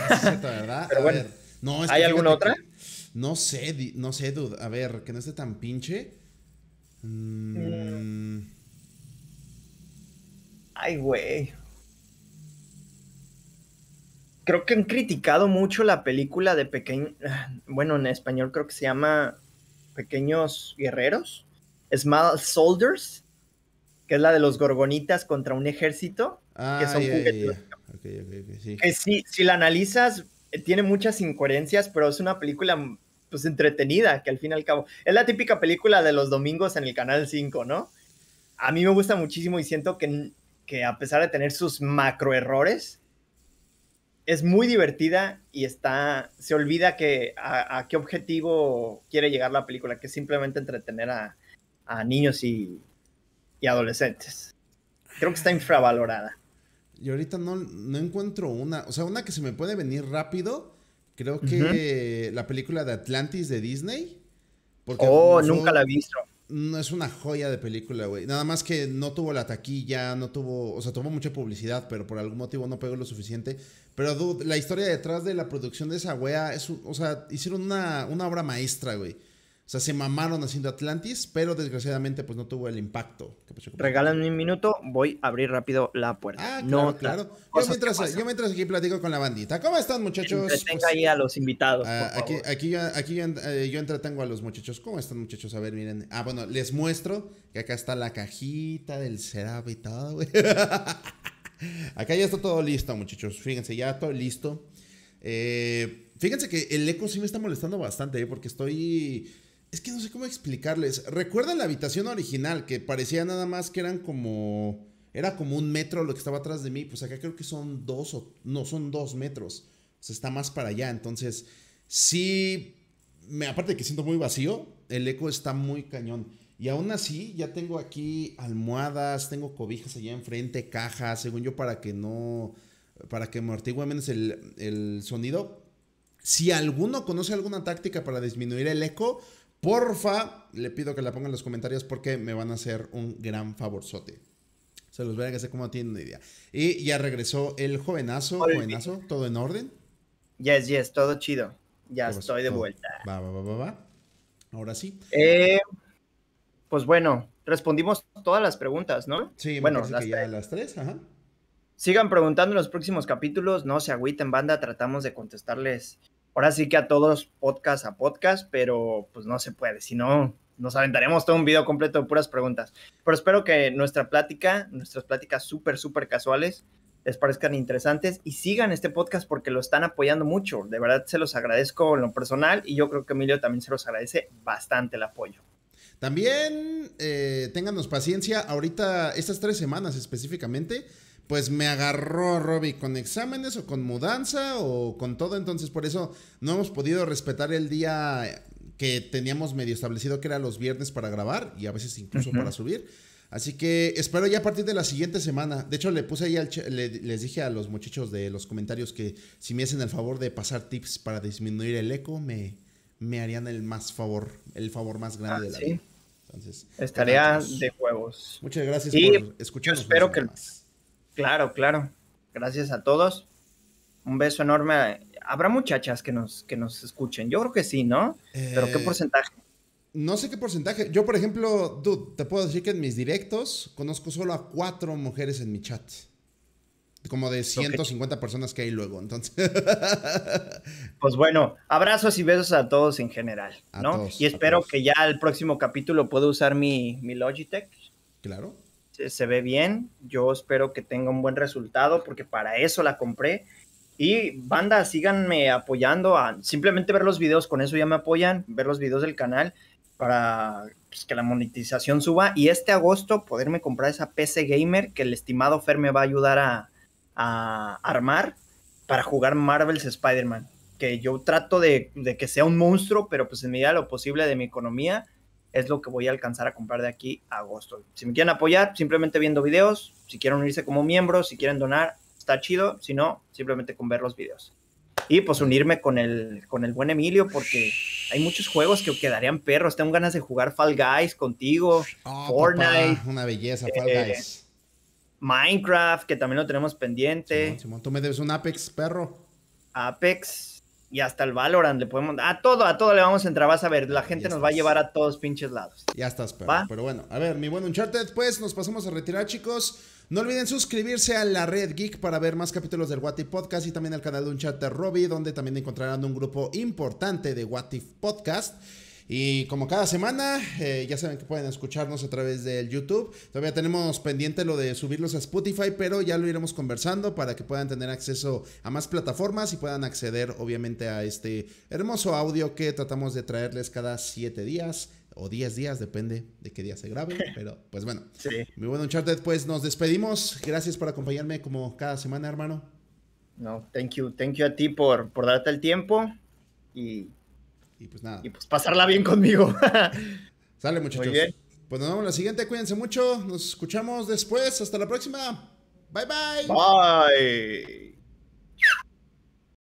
¿Hay alguna otra? no sé, no sé, dude. A ver, que no esté tan pinche. Mm. Ay, güey. Creo que han criticado mucho la película de pequeño. Bueno, en español creo que se llama Pequeños Guerreros. Small Soldiers. Que es la de los gorgonitas contra un ejército. Ah, que son juguetes si la analizas, eh, tiene muchas incoherencias, pero es una película pues entretenida, que al fin y al cabo es la típica película de los domingos en el Canal 5, ¿no? A mí me gusta muchísimo y siento que, que a pesar de tener sus macro errores, es muy divertida y está, se olvida que a, qué objetivo quiere llegar la película, que es simplemente entretener a, niños y, y adolescentes. Creo que está infravalorada. Yo ahorita no, no encuentro una. O sea, una que se me puede venir rápido. Creo que la película de Atlantis de Disney. oh, nunca la he visto. No es una joya de película, güey. Nada más que no tuvo la taquilla, no tuvo. O sea, tuvo mucha publicidad, pero por algún motivo no pegó lo suficiente. Pero dude, la historia detrás de la producción de esa wea es. O sea, hicieron una, una obra maestra, güey. O sea, se mamaron haciendo Atlantis, pero desgraciadamente pues no tuvo el impacto. Pues, Regalan un minuto, voy a abrir rápido la puerta. Ah, claro, no, claro. Yo mientras, aquí platico con la bandita. ¿Cómo están, muchachos? Entretenga pues, ahí a los invitados. Ah, aquí, aquí, yo, aquí eh, entretengo a los muchachos. ¿Cómo están, muchachos? A ver, miren. Ah, bueno, les muestro que acá está la cajita del Cerave y todo, güey. acá ya está todo listo, muchachos. Fíjense, ya todo listo. Eh, fíjense que el eco sí me está molestando bastante, eh, porque estoy es que no sé cómo explicarles. Recuerda la habitación original? Que parecía nada más que eran como. Era como un metro lo que estaba atrás de mí. Pues acá creo que son dos o. No, son dos metros. O sea, está más para allá. Entonces, sí. Me, aparte de que siento muy vacío, el eco está muy cañón. Y aún así, ya tengo aquí almohadas, tengo cobijas allá enfrente, cajas, según yo, para que no. Para que artigüe menos el, el sonido. Si alguno conoce alguna táctica para disminuir el eco, Porfa, le pido que la pongan en los comentarios porque me van a hacer un gran favorzote. Se los voy a hacer como tienen una idea. Y ya regresó el jovenazo, jovenazo, todo en orden. Yes, yes, todo chido. Ya estoy de vuelta. Va, va, va, va, va. Ahora sí. Eh, pues bueno, respondimos todas las preguntas, ¿no? Sí, bueno, las, ya las tres, ajá. Sigan preguntando en los próximos capítulos, no se agüiten, banda, tratamos de contestarles ahora sí que a todos podcast a podcast, pero pues no se puede, si no nos aventaremos todo un video completo de puras preguntas. Pero espero que nuestra plática, nuestras pláticas súper, súper casuales, les parezcan interesantes y sigan este podcast porque lo están apoyando mucho. De verdad se los agradezco en lo personal y yo creo que Emilio también se los agradece bastante el apoyo. También eh, paciencia. Ahorita, estas tres semanas específicamente, pues me agarró Robbie con exámenes o con mudanza o con todo, entonces por eso no hemos podido respetar el día que teníamos medio establecido que era los viernes para grabar y a veces incluso para subir. Así que espero ya a partir de la siguiente semana. De hecho, le puse ahí les dije a los muchachos de los comentarios que si me hacen el favor de pasar tips para disminuir el eco, me, me harían el más favor, el favor más grande ah, de la vida. Entonces, de juegos. Muchas gracias por escucharnos. espero que Claro, claro. Gracias a todos. Un beso enorme. Habrá muchachas que nos, que nos escuchen. Yo creo que sí, ¿no? Pero ¿qué eh, porcentaje? No sé qué porcentaje. Yo, por ejemplo, dude, te puedo decir que en mis directos conozco solo a cuatro mujeres en mi chat. Como de 150 personas que hay luego, entonces. pues bueno, abrazos y besos a todos en general, ¿no? y espero que ya el próximo capítulo pueda usar mi, mi Logitech. Claro se, ve bien, yo espero que tenga un buen resultado porque para eso la compré. Y banda, síganme apoyando a simplemente ver los videos, con eso ya me apoyan, ver los videos del canal para pues, que la monetización suba y este agosto poderme comprar esa PC gamer que el estimado Fer me va a ayudar a, armar para jugar Marvel's Spider-Man, que yo trato de, de, que sea un monstruo, pero pues en medida lo posible de mi economía, es lo que voy a alcanzar a comprar de aquí a agosto. Si me quieren apoyar, simplemente viendo videos, si quieren unirse como miembro, si quieren donar, está chido, si no, simplemente con ver los videos. Y pues unirme con el, con el buen Emilio, porque hay muchos juegos que quedarían perros. Tengo ganas de jugar Fall Guys contigo, oh, Fortnite. una belleza, eh, Fall Guys. Minecraft, que también lo tenemos pendiente. Simón, tú me debes un Apex, perro. Apex, y hasta el Valorant le podemos. A todo, a todo le vamos a entrar. Vas a ver, la gente nos va a llevar a todos pinches lados. Ya estás, pero, pero bueno. A ver, mi buen Uncharted, pues nos pasamos a retirar, chicos. No olviden suscribirse a la Red Geek para ver más capítulos del What Podcast y también al canal de Uncharted Robbie, donde también encontrarán un grupo importante de What Podcast. Y como cada semana, eh, ya saben que pueden escucharnos a través del YouTube. Todavía tenemos pendiente lo de subirlos a Spotify, pero ya lo iremos conversando para que puedan tener acceso a más plataformas y puedan acceder obviamente a este hermoso audio que tratamos de traerles cada siete días o 10 días, depende de qué día se grabe. Pero pues bueno, sí. muy bueno, Uncharted. Pues nos despedimos. Gracias por acompañarme como cada semana, hermano. No, thank you. Thank you a ti por, por darte el tiempo y y pues nada. Y pues pasarla bien conmigo. Sale, muchachos. bien. Pues nos vemos la siguiente. Cuídense mucho. Nos escuchamos después. Hasta la próxima. Bye, bye. Bye.